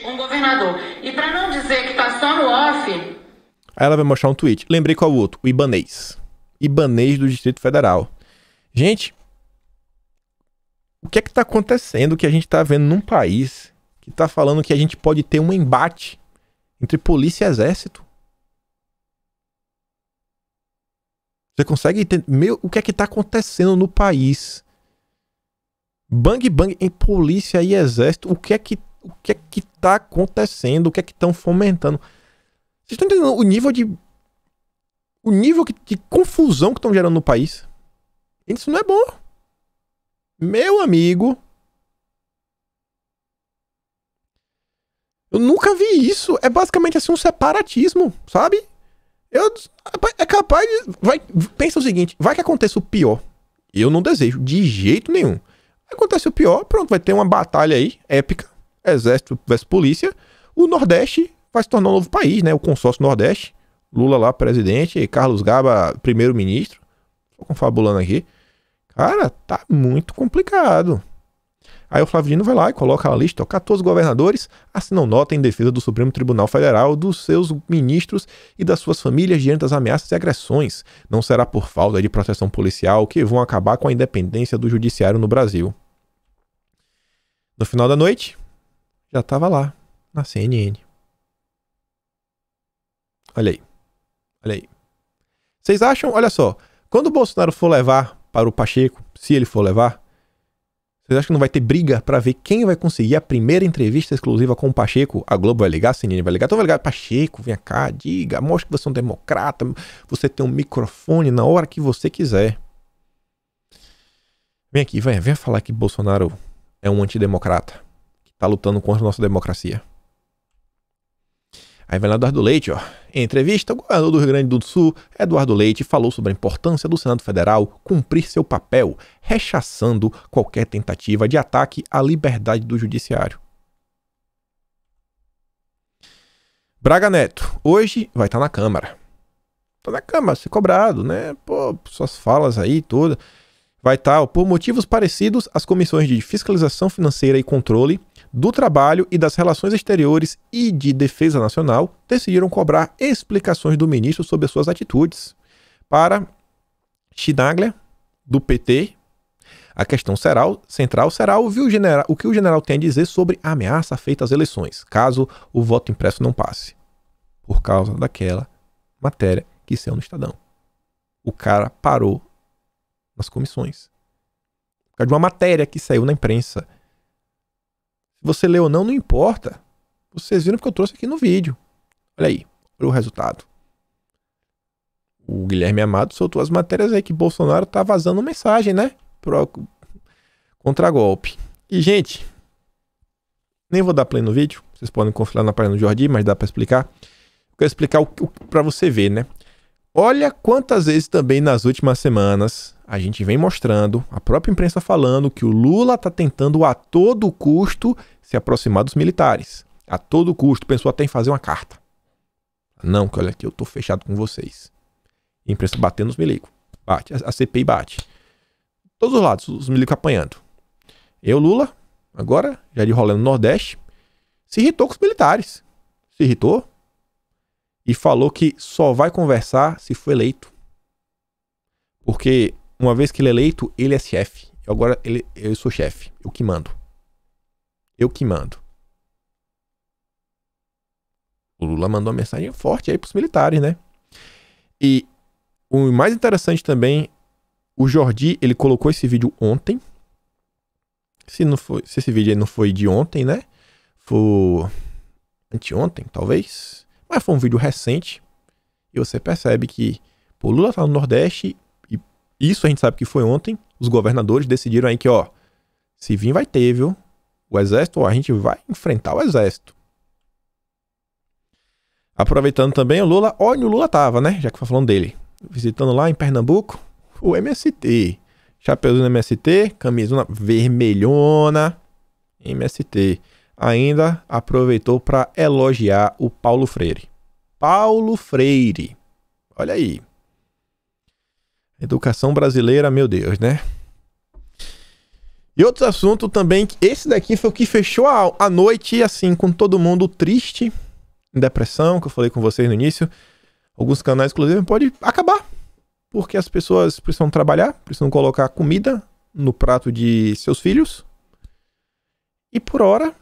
um governador. E para não dizer que tá só no off. Aí ela vai mostrar um tweet. Lembrei qual o outro? O Ibanês. Ibanês do Distrito Federal. Gente, o que é que tá acontecendo que a gente tá vendo num país que tá falando que a gente pode ter um embate entre polícia e exército? Você consegue entender? Meu, o que é que tá acontecendo no país? Bang bang em polícia e exército. O que é que o que é que tá acontecendo, o que é que estão fomentando. Vocês estão entendendo o nível de. O nível que, de confusão que estão gerando no país? Isso não é bom. Meu amigo. Eu nunca vi isso. É basicamente assim um separatismo, sabe? Eu, é capaz de. Vai, pensa o seguinte: vai que aconteça o pior. Eu não desejo, de jeito nenhum. Acontece o pior, pronto, vai ter uma batalha aí, épica exército versus polícia, o Nordeste vai se tornar um novo país, né? O consórcio Nordeste, Lula lá presidente, e Carlos Gaba primeiro-ministro. Tô confabulando aqui. Cara, tá muito complicado. Aí o Dino vai lá e coloca na lista ó, 14 governadores assinam nota em defesa do Supremo Tribunal Federal, dos seus ministros e das suas famílias diante das ameaças e agressões. Não será por falta de proteção policial que vão acabar com a independência do judiciário no Brasil. No final da noite, já estava lá, na CNN. Olha aí. Olha aí. Vocês acham, olha só, quando o Bolsonaro for levar para o Pacheco, se ele for levar, vocês acham que não vai ter briga para ver quem vai conseguir a primeira entrevista exclusiva com o Pacheco? A Globo vai ligar, a CNN vai ligar, então vai ligar, Pacheco, vem cá, diga, mostre que você é um democrata, você tem um microfone na hora que você quiser. Vem aqui, vem, vem falar que Bolsonaro é um antidemocrata tá lutando contra a nossa democracia. Aí vem lá Eduardo Leite, ó. Em entrevista, o governador do Rio Grande do Sul, Eduardo Leite, falou sobre a importância do Senado Federal cumprir seu papel, rechaçando qualquer tentativa de ataque à liberdade do judiciário. Braga Neto, hoje vai estar tá na Câmara. Tá na Câmara, ser cobrado, né? Pô, suas falas aí todas. Vai estar, tá, por motivos parecidos, as comissões de fiscalização financeira e controle do Trabalho e das Relações Exteriores e de Defesa Nacional decidiram cobrar explicações do ministro sobre as suas atitudes. Para Chinaglia, do PT, a questão será, central será o, o que o general tem a dizer sobre a ameaça feita às eleições, caso o voto impresso não passe, por causa daquela matéria que saiu no Estadão. O cara parou nas comissões. Por causa de uma matéria que saiu na imprensa. Você leu ou não, não importa. Vocês viram que eu trouxe aqui no vídeo. Olha aí, olha o resultado. O Guilherme Amado soltou as matérias aí que Bolsonaro tá vazando mensagem, né? Pro... Contra golpe. E, gente, nem vou dar play no vídeo. Vocês podem confiar na página do Jordi, mas dá para explicar. Eu quero explicar o, o para você ver, né? Olha quantas vezes também nas últimas semanas a gente vem mostrando, a própria imprensa falando que o Lula está tentando a todo custo se aproximar dos militares. A todo custo, pensou até em fazer uma carta. Não, que olha aqui, eu tô fechado com vocês. A imprensa batendo nos milicos. Bate, a CPI bate. Todos os lados, os milicos apanhando. Eu, Lula, agora, já de rolando no Nordeste, se irritou com os militares. Se irritou, e falou que só vai conversar se for eleito. Porque uma vez que ele é eleito, ele é chefe. Agora ele, eu sou chefe, eu que mando. Eu que mando. O Lula mandou uma mensagem forte aí pros militares, né? E o mais interessante também, o Jordi, ele colocou esse vídeo ontem. Se, não foi, se esse vídeo aí não foi de ontem, né? Foi anteontem, talvez mas foi um vídeo recente e você percebe que o Lula tá no Nordeste e isso a gente sabe que foi ontem. Os governadores decidiram aí que, ó, se vir vai ter, viu? O exército, a gente vai enfrentar o exército. Aproveitando também o Lula, onde o Lula tava, né? Já que foi falando dele. Visitando lá em Pernambuco, o MST. Chapeuzinho MST, camisona vermelhona, MST ainda aproveitou para elogiar o Paulo Freire. Paulo Freire. Olha aí. Educação brasileira, meu Deus, né? E outro assunto também, esse daqui foi o que fechou a, a noite, assim, com todo mundo triste, em depressão, que eu falei com vocês no início. Alguns canais, inclusive, pode acabar. Porque as pessoas precisam trabalhar, precisam colocar comida no prato de seus filhos. E por hora,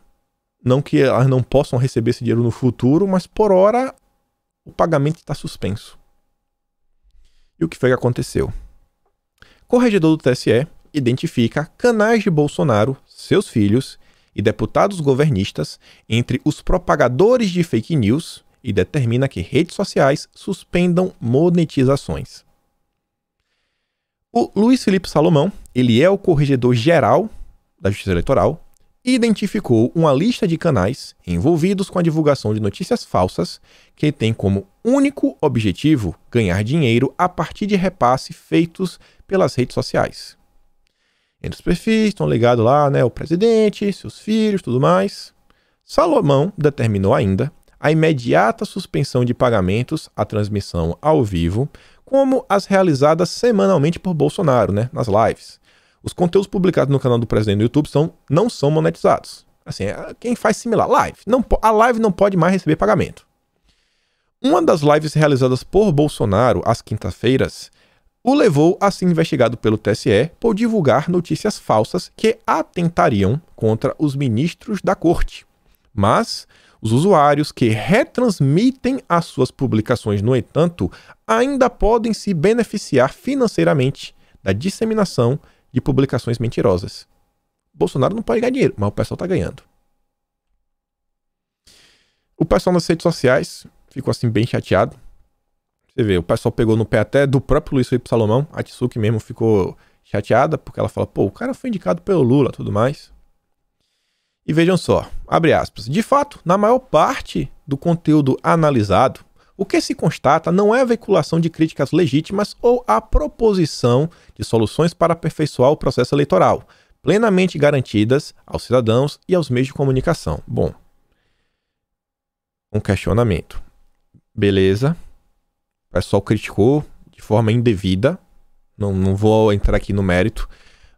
não que elas não possam receber esse dinheiro no futuro, mas por hora o pagamento está suspenso. E o que foi que aconteceu? Corregedor do TSE identifica canais de Bolsonaro, seus filhos e deputados governistas entre os propagadores de fake news e determina que redes sociais suspendam monetizações. O Luiz Felipe Salomão, ele é o corregedor geral da Justiça Eleitoral identificou uma lista de canais envolvidos com a divulgação de notícias falsas que tem como único objetivo ganhar dinheiro a partir de repasse feitos pelas redes sociais. Entre os perfis estão ligados lá, né, o presidente, seus filhos, tudo mais. Salomão determinou ainda a imediata suspensão de pagamentos à transmissão ao vivo, como as realizadas semanalmente por Bolsonaro, né, nas lives os conteúdos publicados no canal do presidente no YouTube são, não são monetizados. Assim, é, quem faz similar? Live. Não, a live não pode mais receber pagamento. Uma das lives realizadas por Bolsonaro às quintas-feiras o levou a ser investigado pelo TSE por divulgar notícias falsas que atentariam contra os ministros da corte. Mas os usuários que retransmitem as suas publicações, no entanto, ainda podem se beneficiar financeiramente da disseminação de publicações mentirosas. Bolsonaro não pode ganhar dinheiro, mas o pessoal está ganhando. O pessoal nas redes sociais ficou assim bem chateado. Você vê, o pessoal pegou no pé até do próprio Luiz Felipe Salomão. A Tsuki mesmo ficou chateada porque ela fala, pô, o cara foi indicado pelo Lula tudo mais. E vejam só, abre aspas. De fato, na maior parte do conteúdo analisado, o que se constata não é a veiculação de críticas legítimas ou a proposição de soluções para aperfeiçoar o processo eleitoral, plenamente garantidas aos cidadãos e aos meios de comunicação. Bom, um questionamento. Beleza, o pessoal criticou de forma indevida, não, não vou entrar aqui no mérito,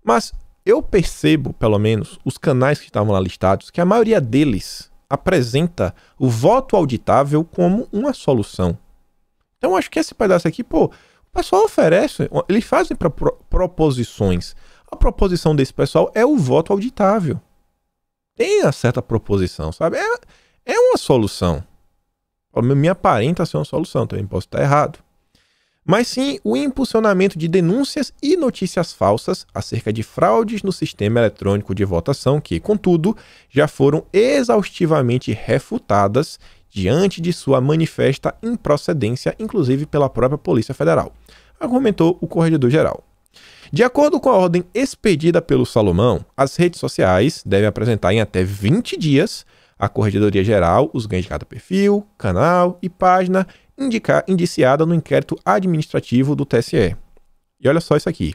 mas eu percebo, pelo menos, os canais que estavam lá listados, que a maioria deles apresenta o voto auditável como uma solução. Então acho que esse pedaço aqui, pô, o pessoal oferece, eles fazem pro, proposições. A proposição desse pessoal é o voto auditável. Tem a certa proposição, sabe? É, é uma solução. Me aparenta ser uma solução, também posso estar errado mas sim o impulsionamento de denúncias e notícias falsas acerca de fraudes no sistema eletrônico de votação, que, contudo, já foram exaustivamente refutadas diante de sua manifesta improcedência, inclusive pela própria Polícia Federal, argumentou o corregedor-geral. De acordo com a ordem expedida pelo Salomão, as redes sociais devem apresentar em até 20 dias a Corregedoria Geral os ganhos de cada perfil, canal e página indicar, indiciada no inquérito administrativo do TSE. E olha só isso aqui.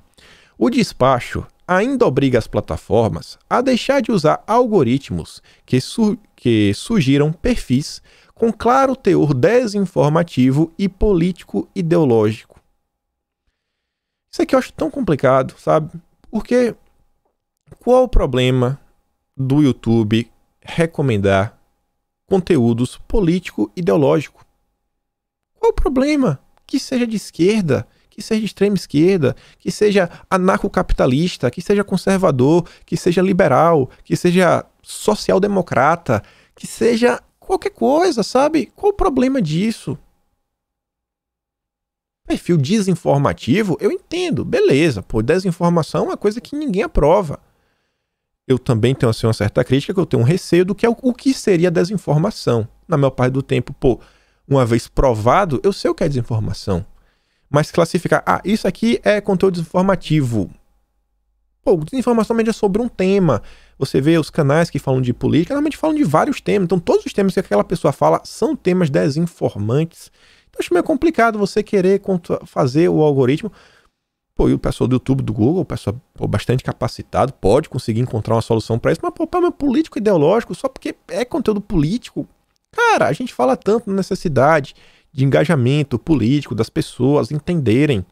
O despacho ainda obriga as plataformas a deixar de usar algoritmos que, su que sugiram perfis com claro teor desinformativo e político-ideológico. Isso aqui eu acho tão complicado, sabe? Porque qual o problema do YouTube recomendar conteúdos político-ideológico? Qual o problema? Que seja de esquerda, que seja de extrema esquerda, que seja anarcocapitalista, que seja conservador, que seja liberal, que seja social-democrata, que seja qualquer coisa, sabe? Qual o problema disso? Perfil desinformativo, eu entendo, beleza, pô, desinformação é uma coisa que ninguém aprova. Eu também tenho assim, uma certa crítica, que eu tenho um receio do que é o, o que seria desinformação. Na maior parte do tempo, pô, uma vez provado, eu sei o que é desinformação. Mas classificar, ah, isso aqui é conteúdo desinformativo. Pô, desinformação média é sobre um tema. Você vê os canais que falam de política, normalmente falam de vários temas. Então, todos os temas que aquela pessoa fala são temas desinformantes. Então, acho meio complicado você querer fazer o algoritmo. Pô, e o pessoal do YouTube, do Google, o pessoal pô, bastante capacitado, pode conseguir encontrar uma solução para isso, mas pô, o problema político ideológico, só porque é conteúdo político, Cara, a gente fala tanto da necessidade de engajamento político das pessoas entenderem.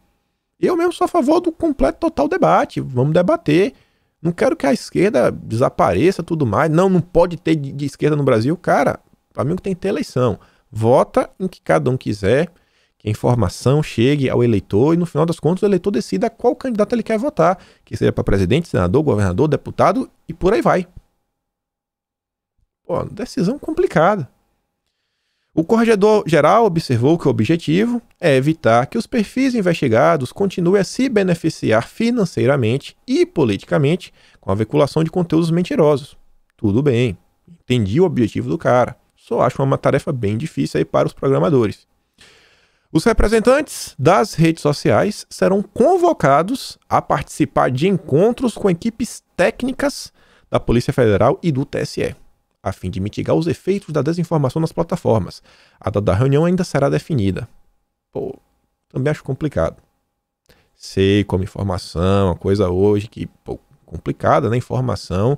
Eu mesmo sou a favor do completo total debate. Vamos debater. Não quero que a esquerda desapareça, tudo mais. Não, não pode ter de, de esquerda no Brasil. Cara, para mim que tem que ter é eleição. Vota em que cada um quiser, que a informação chegue ao eleitor e no final das contas o eleitor decida qual candidato ele quer votar, que seja para presidente, senador, governador, deputado e por aí vai. Pô, decisão complicada. O corregedor geral observou que o objetivo é evitar que os perfis investigados continuem a se beneficiar financeiramente e politicamente com a veiculação de conteúdos mentirosos. Tudo bem, entendi o objetivo do cara. Só acho uma tarefa bem difícil aí para os programadores. Os representantes das redes sociais serão convocados a participar de encontros com equipes técnicas da Polícia Federal e do TSE a fim de mitigar os efeitos da desinformação nas plataformas. A data da reunião ainda será definida. Pô, também acho complicado. Sei como informação, a coisa hoje que, pô, complicada, né? Informação.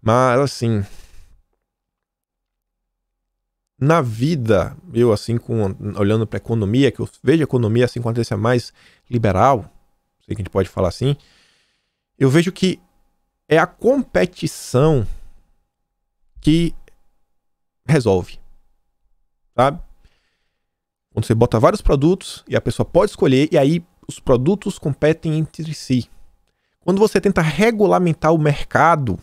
Mas, assim. Na vida, eu, assim, com, olhando para economia, que eu vejo a economia assim com uma tendência mais liberal, sei que a gente pode falar assim, eu vejo que é a competição que resolve. Sabe? Quando você bota vários produtos e a pessoa pode escolher, e aí os produtos competem entre si. Quando você tenta regulamentar o mercado,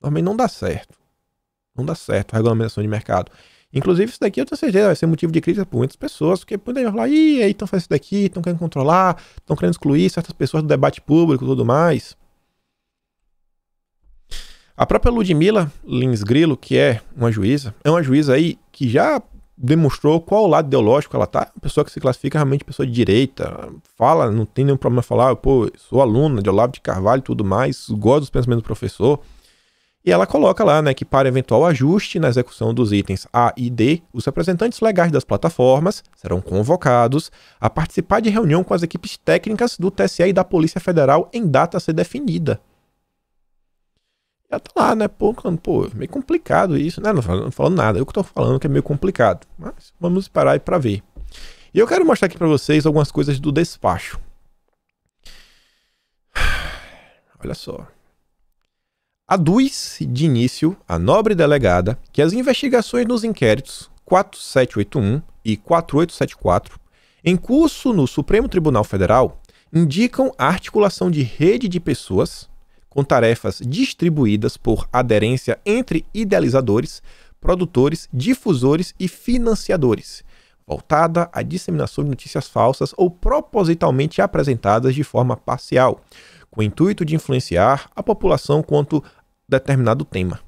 também não dá certo. Não dá certo a regulamentação de mercado. Inclusive, isso daqui eu tenho certeza vai ser motivo de crítica para muitas pessoas, porque muita gente vai falar, aí estão fazendo isso daqui, estão querendo controlar, estão querendo excluir certas pessoas do debate público e tudo mais. A própria Ludmila Lins Grilo, que é uma juíza, é uma juíza aí que já demonstrou qual lado ideológico ela tá. pessoa que se classifica realmente pessoa de direita, fala, não tem nenhum problema falar, ah, pô, sou aluna de Olavo de Carvalho e tudo mais, gosto dos pensamentos do professor. E ela coloca lá, né, que para eventual ajuste na execução dos itens A e D, os representantes legais das plataformas serão convocados a participar de reunião com as equipes técnicas do TSE e da Polícia Federal em data a ser definida já tá lá, né? Pô, pô, é meio complicado isso, né? Não, não falando nada, eu que tô falando que é meio complicado. Mas vamos parar aí pra ver. E eu quero mostrar aqui pra vocês algumas coisas do despacho. Olha só. Aduz de início a nobre delegada que as investigações nos inquéritos 4781 e 4874, em curso no Supremo Tribunal Federal, indicam a articulação de rede de pessoas com tarefas distribuídas por aderência entre idealizadores, produtores, difusores e financiadores, voltada à disseminação de notícias falsas ou propositalmente apresentadas de forma parcial, com o intuito de influenciar a população quanto a determinado tema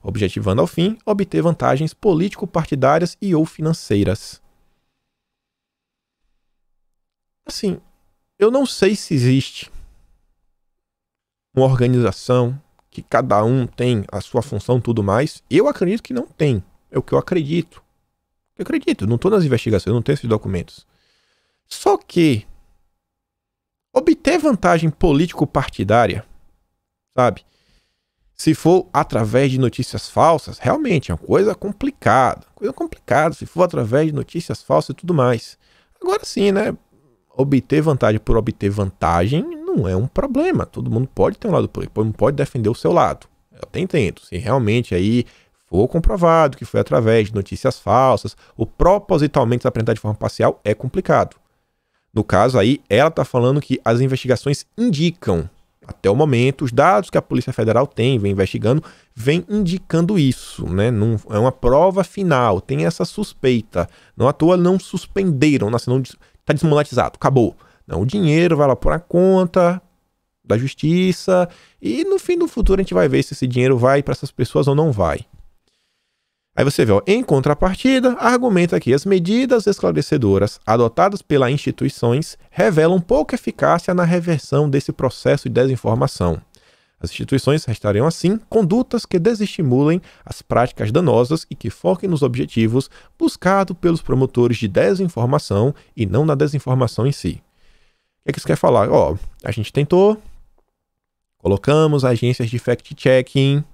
objetivando ao fim obter vantagens político-partidárias e ou financeiras. Assim, eu não sei se existe uma organização, que cada um tem a sua função tudo mais. Eu acredito que não tem. É o que eu acredito. Eu acredito, não estou nas investigações, não tenho esses documentos. Só que obter vantagem político-partidária, sabe? Se for através de notícias falsas, realmente é uma coisa complicada. Coisa complicada, se for através de notícias falsas e tudo mais. Agora sim, né? Obter vantagem por obter vantagem não é um problema. Todo mundo pode ter um lado político, não pode defender o seu lado. Eu até entendo. Se realmente aí for comprovado que foi através de notícias falsas ou propositalmente apresentar de forma parcial, é complicado. No caso aí, ela está falando que as investigações indicam, até o momento, os dados que a Polícia Federal tem, vem investigando, vem indicando isso, né? Não, é uma prova final, tem essa suspeita. Não à toa não suspenderam, não, senão está desmonetizado, acabou o dinheiro vai lá por a conta da justiça e no fim do futuro a gente vai ver se esse dinheiro vai para essas pessoas ou não vai. Aí você vê, ó, em contrapartida, argumenta que as medidas esclarecedoras adotadas pelas instituições revelam pouca eficácia na reversão desse processo de desinformação. As instituições restariam assim condutas que desestimulem as práticas danosas e que foquem nos objetivos buscados pelos promotores de desinformação e não na desinformação em si que, é que isso quer falar? Ó, a gente tentou, colocamos agências de fact-checking,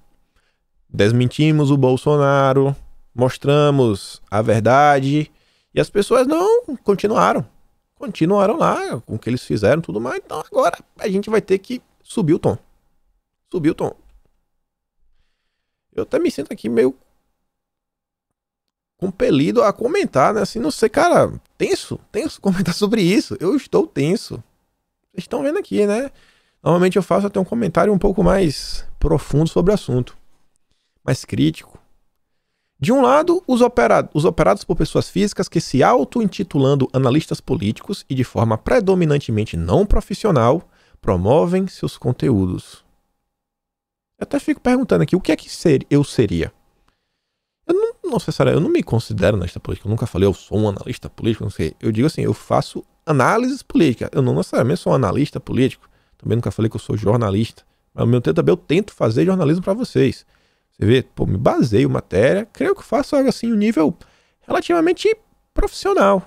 desmentimos o Bolsonaro, mostramos a verdade e as pessoas não continuaram. Continuaram lá com o que eles fizeram tudo mais. Então agora a gente vai ter que subir o tom. Subir o tom. Eu até me sinto aqui meio compelido a comentar, né? Assim, não sei, cara, tenso, tenso comentar sobre isso. Eu estou tenso. Vocês estão vendo aqui, né? Normalmente eu faço até um comentário um pouco mais profundo sobre o assunto, mais crítico. De um lado, os, operado, os operados por pessoas físicas que se auto-intitulando analistas políticos e de forma predominantemente não profissional promovem seus conteúdos. Eu até fico perguntando aqui, o que é que ser, eu seria? não necessariamente, eu não me considero analista político, eu nunca falei eu sou um analista político, não sei. Eu digo assim, eu faço análises políticas. Eu não necessariamente sou um analista político. Também nunca falei que eu sou jornalista. Mas ao mesmo tempo também eu tento fazer jornalismo para vocês. Você vê, pô, me baseio matéria, creio que faço algo assim, um nível relativamente profissional.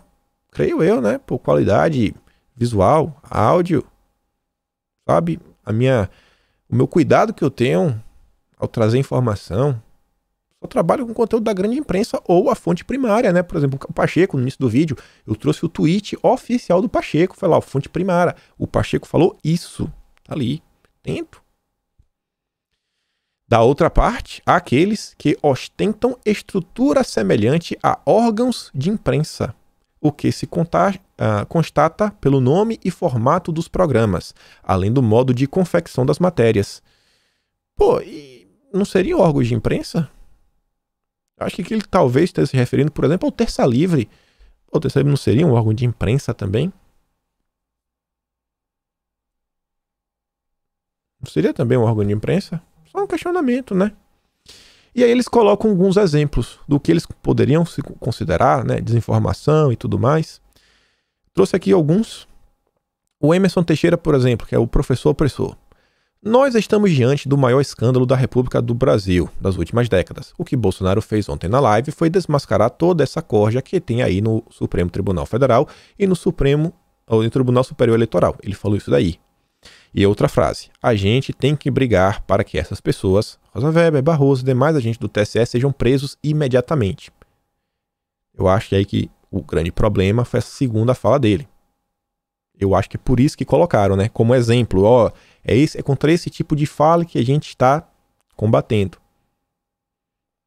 Creio eu, né? Por qualidade visual, áudio, sabe? A minha, o meu cuidado que eu tenho ao trazer informação, só trabalho com conteúdo da grande imprensa ou a fonte primária, né? Por exemplo, o Pacheco, no início do vídeo, eu trouxe o tweet oficial do Pacheco, foi lá, fonte primária. O Pacheco falou isso, tá ali, Tempo. Da outra parte, há aqueles que ostentam estrutura semelhante a órgãos de imprensa, o que se contar, uh, constata pelo nome e formato dos programas, além do modo de confecção das matérias. Pô, e não seriam órgãos de imprensa? Acho que ele talvez esteja se referindo, por exemplo, ao Terça Livre. O Terça Livre não seria um órgão de imprensa também? Não seria também um órgão de imprensa? Só um questionamento, né? E aí eles colocam alguns exemplos do que eles poderiam se considerar, né? Desinformação e tudo mais. Trouxe aqui alguns. O Emerson Teixeira, por exemplo, que é o professor opressor. Nós estamos diante do maior escândalo da República do Brasil das últimas décadas. O que Bolsonaro fez ontem na live foi desmascarar toda essa corja que tem aí no Supremo Tribunal Federal e no Supremo ou no Tribunal Superior Eleitoral. Ele falou isso daí. E outra frase: a gente tem que brigar para que essas pessoas, Rosa Weber, Barroso e demais agentes do TSE, sejam presos imediatamente. Eu acho que é aí que o grande problema foi a segunda fala dele. Eu acho que é por isso que colocaram, né? Como exemplo, ó, é, esse, é contra esse tipo de fala que a gente está combatendo.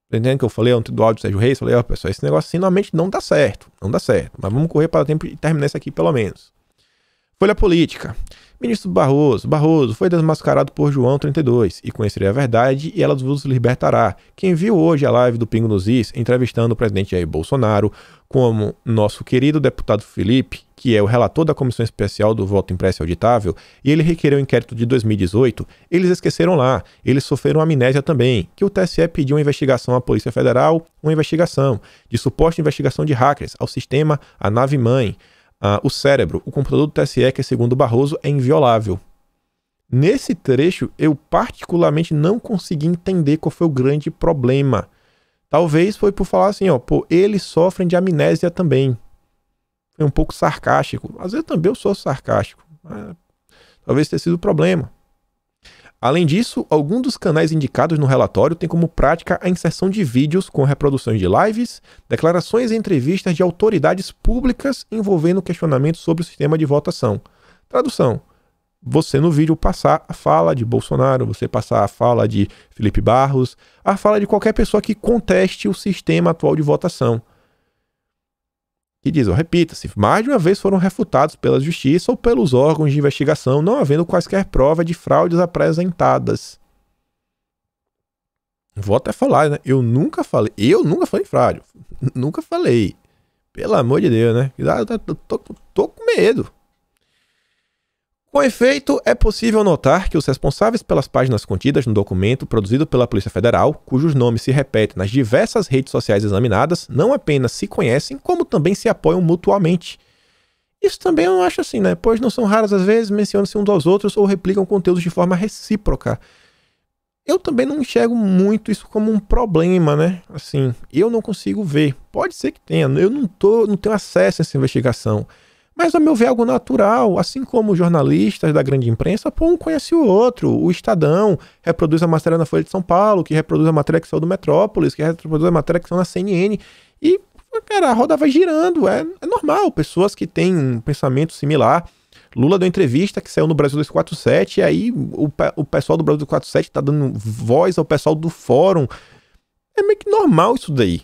Tá entendendo que eu falei ontem do áudio do Sérgio Reis? Falei, ó, oh, pessoal, esse negócio assim normalmente não dá certo. Não dá certo. Mas vamos correr para o tempo de terminar isso aqui, pelo menos. Folha Política. Ministro Barroso. Barroso foi desmascarado por João 32 e conheceria a verdade e ela vos libertará. Quem viu hoje a live do Pingo nos Is entrevistando o presidente Jair Bolsonaro como nosso querido deputado Felipe, que é o relator da Comissão Especial do Voto Impresso Auditável, e ele requereu o inquérito de 2018, eles esqueceram lá, eles sofreram amnésia também, que o TSE pediu uma investigação à Polícia Federal, uma investigação de suposta investigação de hackers ao sistema, à nave-mãe, ah, o cérebro, o computador do TSE, que segundo Barroso é inviolável. Nesse trecho, eu particularmente não consegui entender qual foi o grande problema. Talvez foi por falar assim, ó, pô, eles sofrem de amnésia também. É um pouco sarcástico. Às vezes também eu sou sarcástico. Talvez tenha sido o problema. Além disso, alguns dos canais indicados no relatório têm como prática a inserção de vídeos com reproduções de lives, declarações e entrevistas de autoridades públicas envolvendo questionamentos sobre o sistema de votação. Tradução: você no vídeo passar a fala de Bolsonaro, você passar a fala de Felipe Barros, a fala de qualquer pessoa que conteste o sistema atual de votação. E diz, repita-se, mais de uma vez foram refutados pela justiça ou pelos órgãos de investigação, não havendo quaisquer prova de fraudes apresentadas. Vou até falar, né? Eu nunca falei, eu nunca falei fraude, nunca falei. Pelo amor de Deus, né? Eu tô, tô, tô com medo. Com efeito, é possível notar que os responsáveis pelas páginas contidas no documento produzido pela Polícia Federal, cujos nomes se repetem nas diversas redes sociais examinadas, não apenas se conhecem, como também se apoiam mutuamente. Isso também eu acho assim, né? Pois não são raras as vezes mencionam-se um dos outros ou replicam conteúdos de forma recíproca. Eu também não enxergo muito isso como um problema, né? Assim, eu não consigo ver. Pode ser que tenha, eu não, tô, não tenho acesso a essa investigação. Mas, a meu ver, é algo natural, assim como jornalistas da grande imprensa, pô, um conhece o outro. O Estadão reproduz a matéria na Folha de São Paulo, que reproduz a matéria que saiu do Metrópolis, que reproduz a matéria que saiu na CNN. E, cara, a roda vai girando. É, é normal, pessoas que têm um pensamento similar. Lula deu entrevista que saiu no Brasil 247, e aí o, o pessoal do Brasil 247 tá dando voz ao pessoal do fórum. É meio que normal isso daí.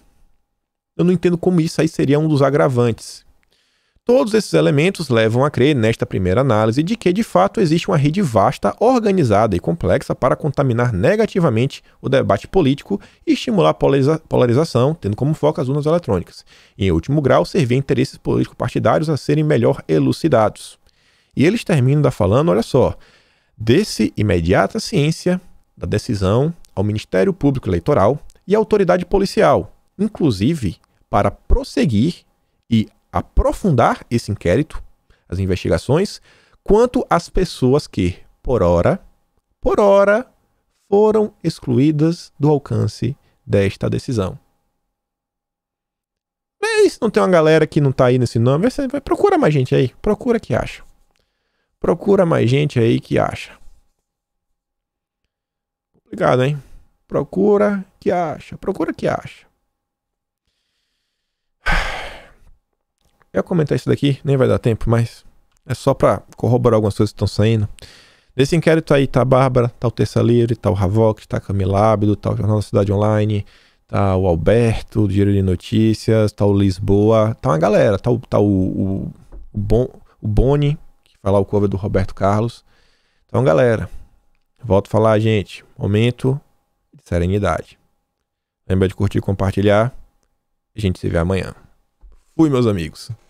Eu não entendo como isso aí seria um dos agravantes. Todos esses elementos levam a crer, nesta primeira análise, de que de fato existe uma rede vasta, organizada e complexa para contaminar negativamente o debate político e estimular a polariza polarização, tendo como foco as urnas eletrônicas. E, em último grau, servir a interesses político-partidários a serem melhor elucidados. E eles terminam da falando, olha só, desse imediata ciência da decisão ao Ministério Público Eleitoral e à autoridade policial, inclusive para prosseguir e aprofundar esse inquérito, as investigações, quanto às pessoas que, por hora, por hora, foram excluídas do alcance desta decisão. Mas não tem uma galera que não tá aí nesse nome, você vai procura mais gente aí, procura que acha. Procura mais gente aí que acha. Obrigado, hein? Procura que acha, procura que acha. Eu ia comentar isso daqui, nem vai dar tempo, mas é só para corroborar algumas coisas que estão saindo. Nesse inquérito aí tá a Bárbara, tá o Terça Livre, tá o Havoc, tá a Camila Abdo, tá o Jornal da Cidade Online, tá o Alberto, do Giro de Notícias, tá o Lisboa, tá uma galera, tá o, tá o, o, o, bon, o Boni, que fala o cover do Roberto Carlos. Então, galera, volto a falar, gente, momento de serenidade. Lembra de curtir e compartilhar. A gente se vê amanhã. Fui, meus amigos.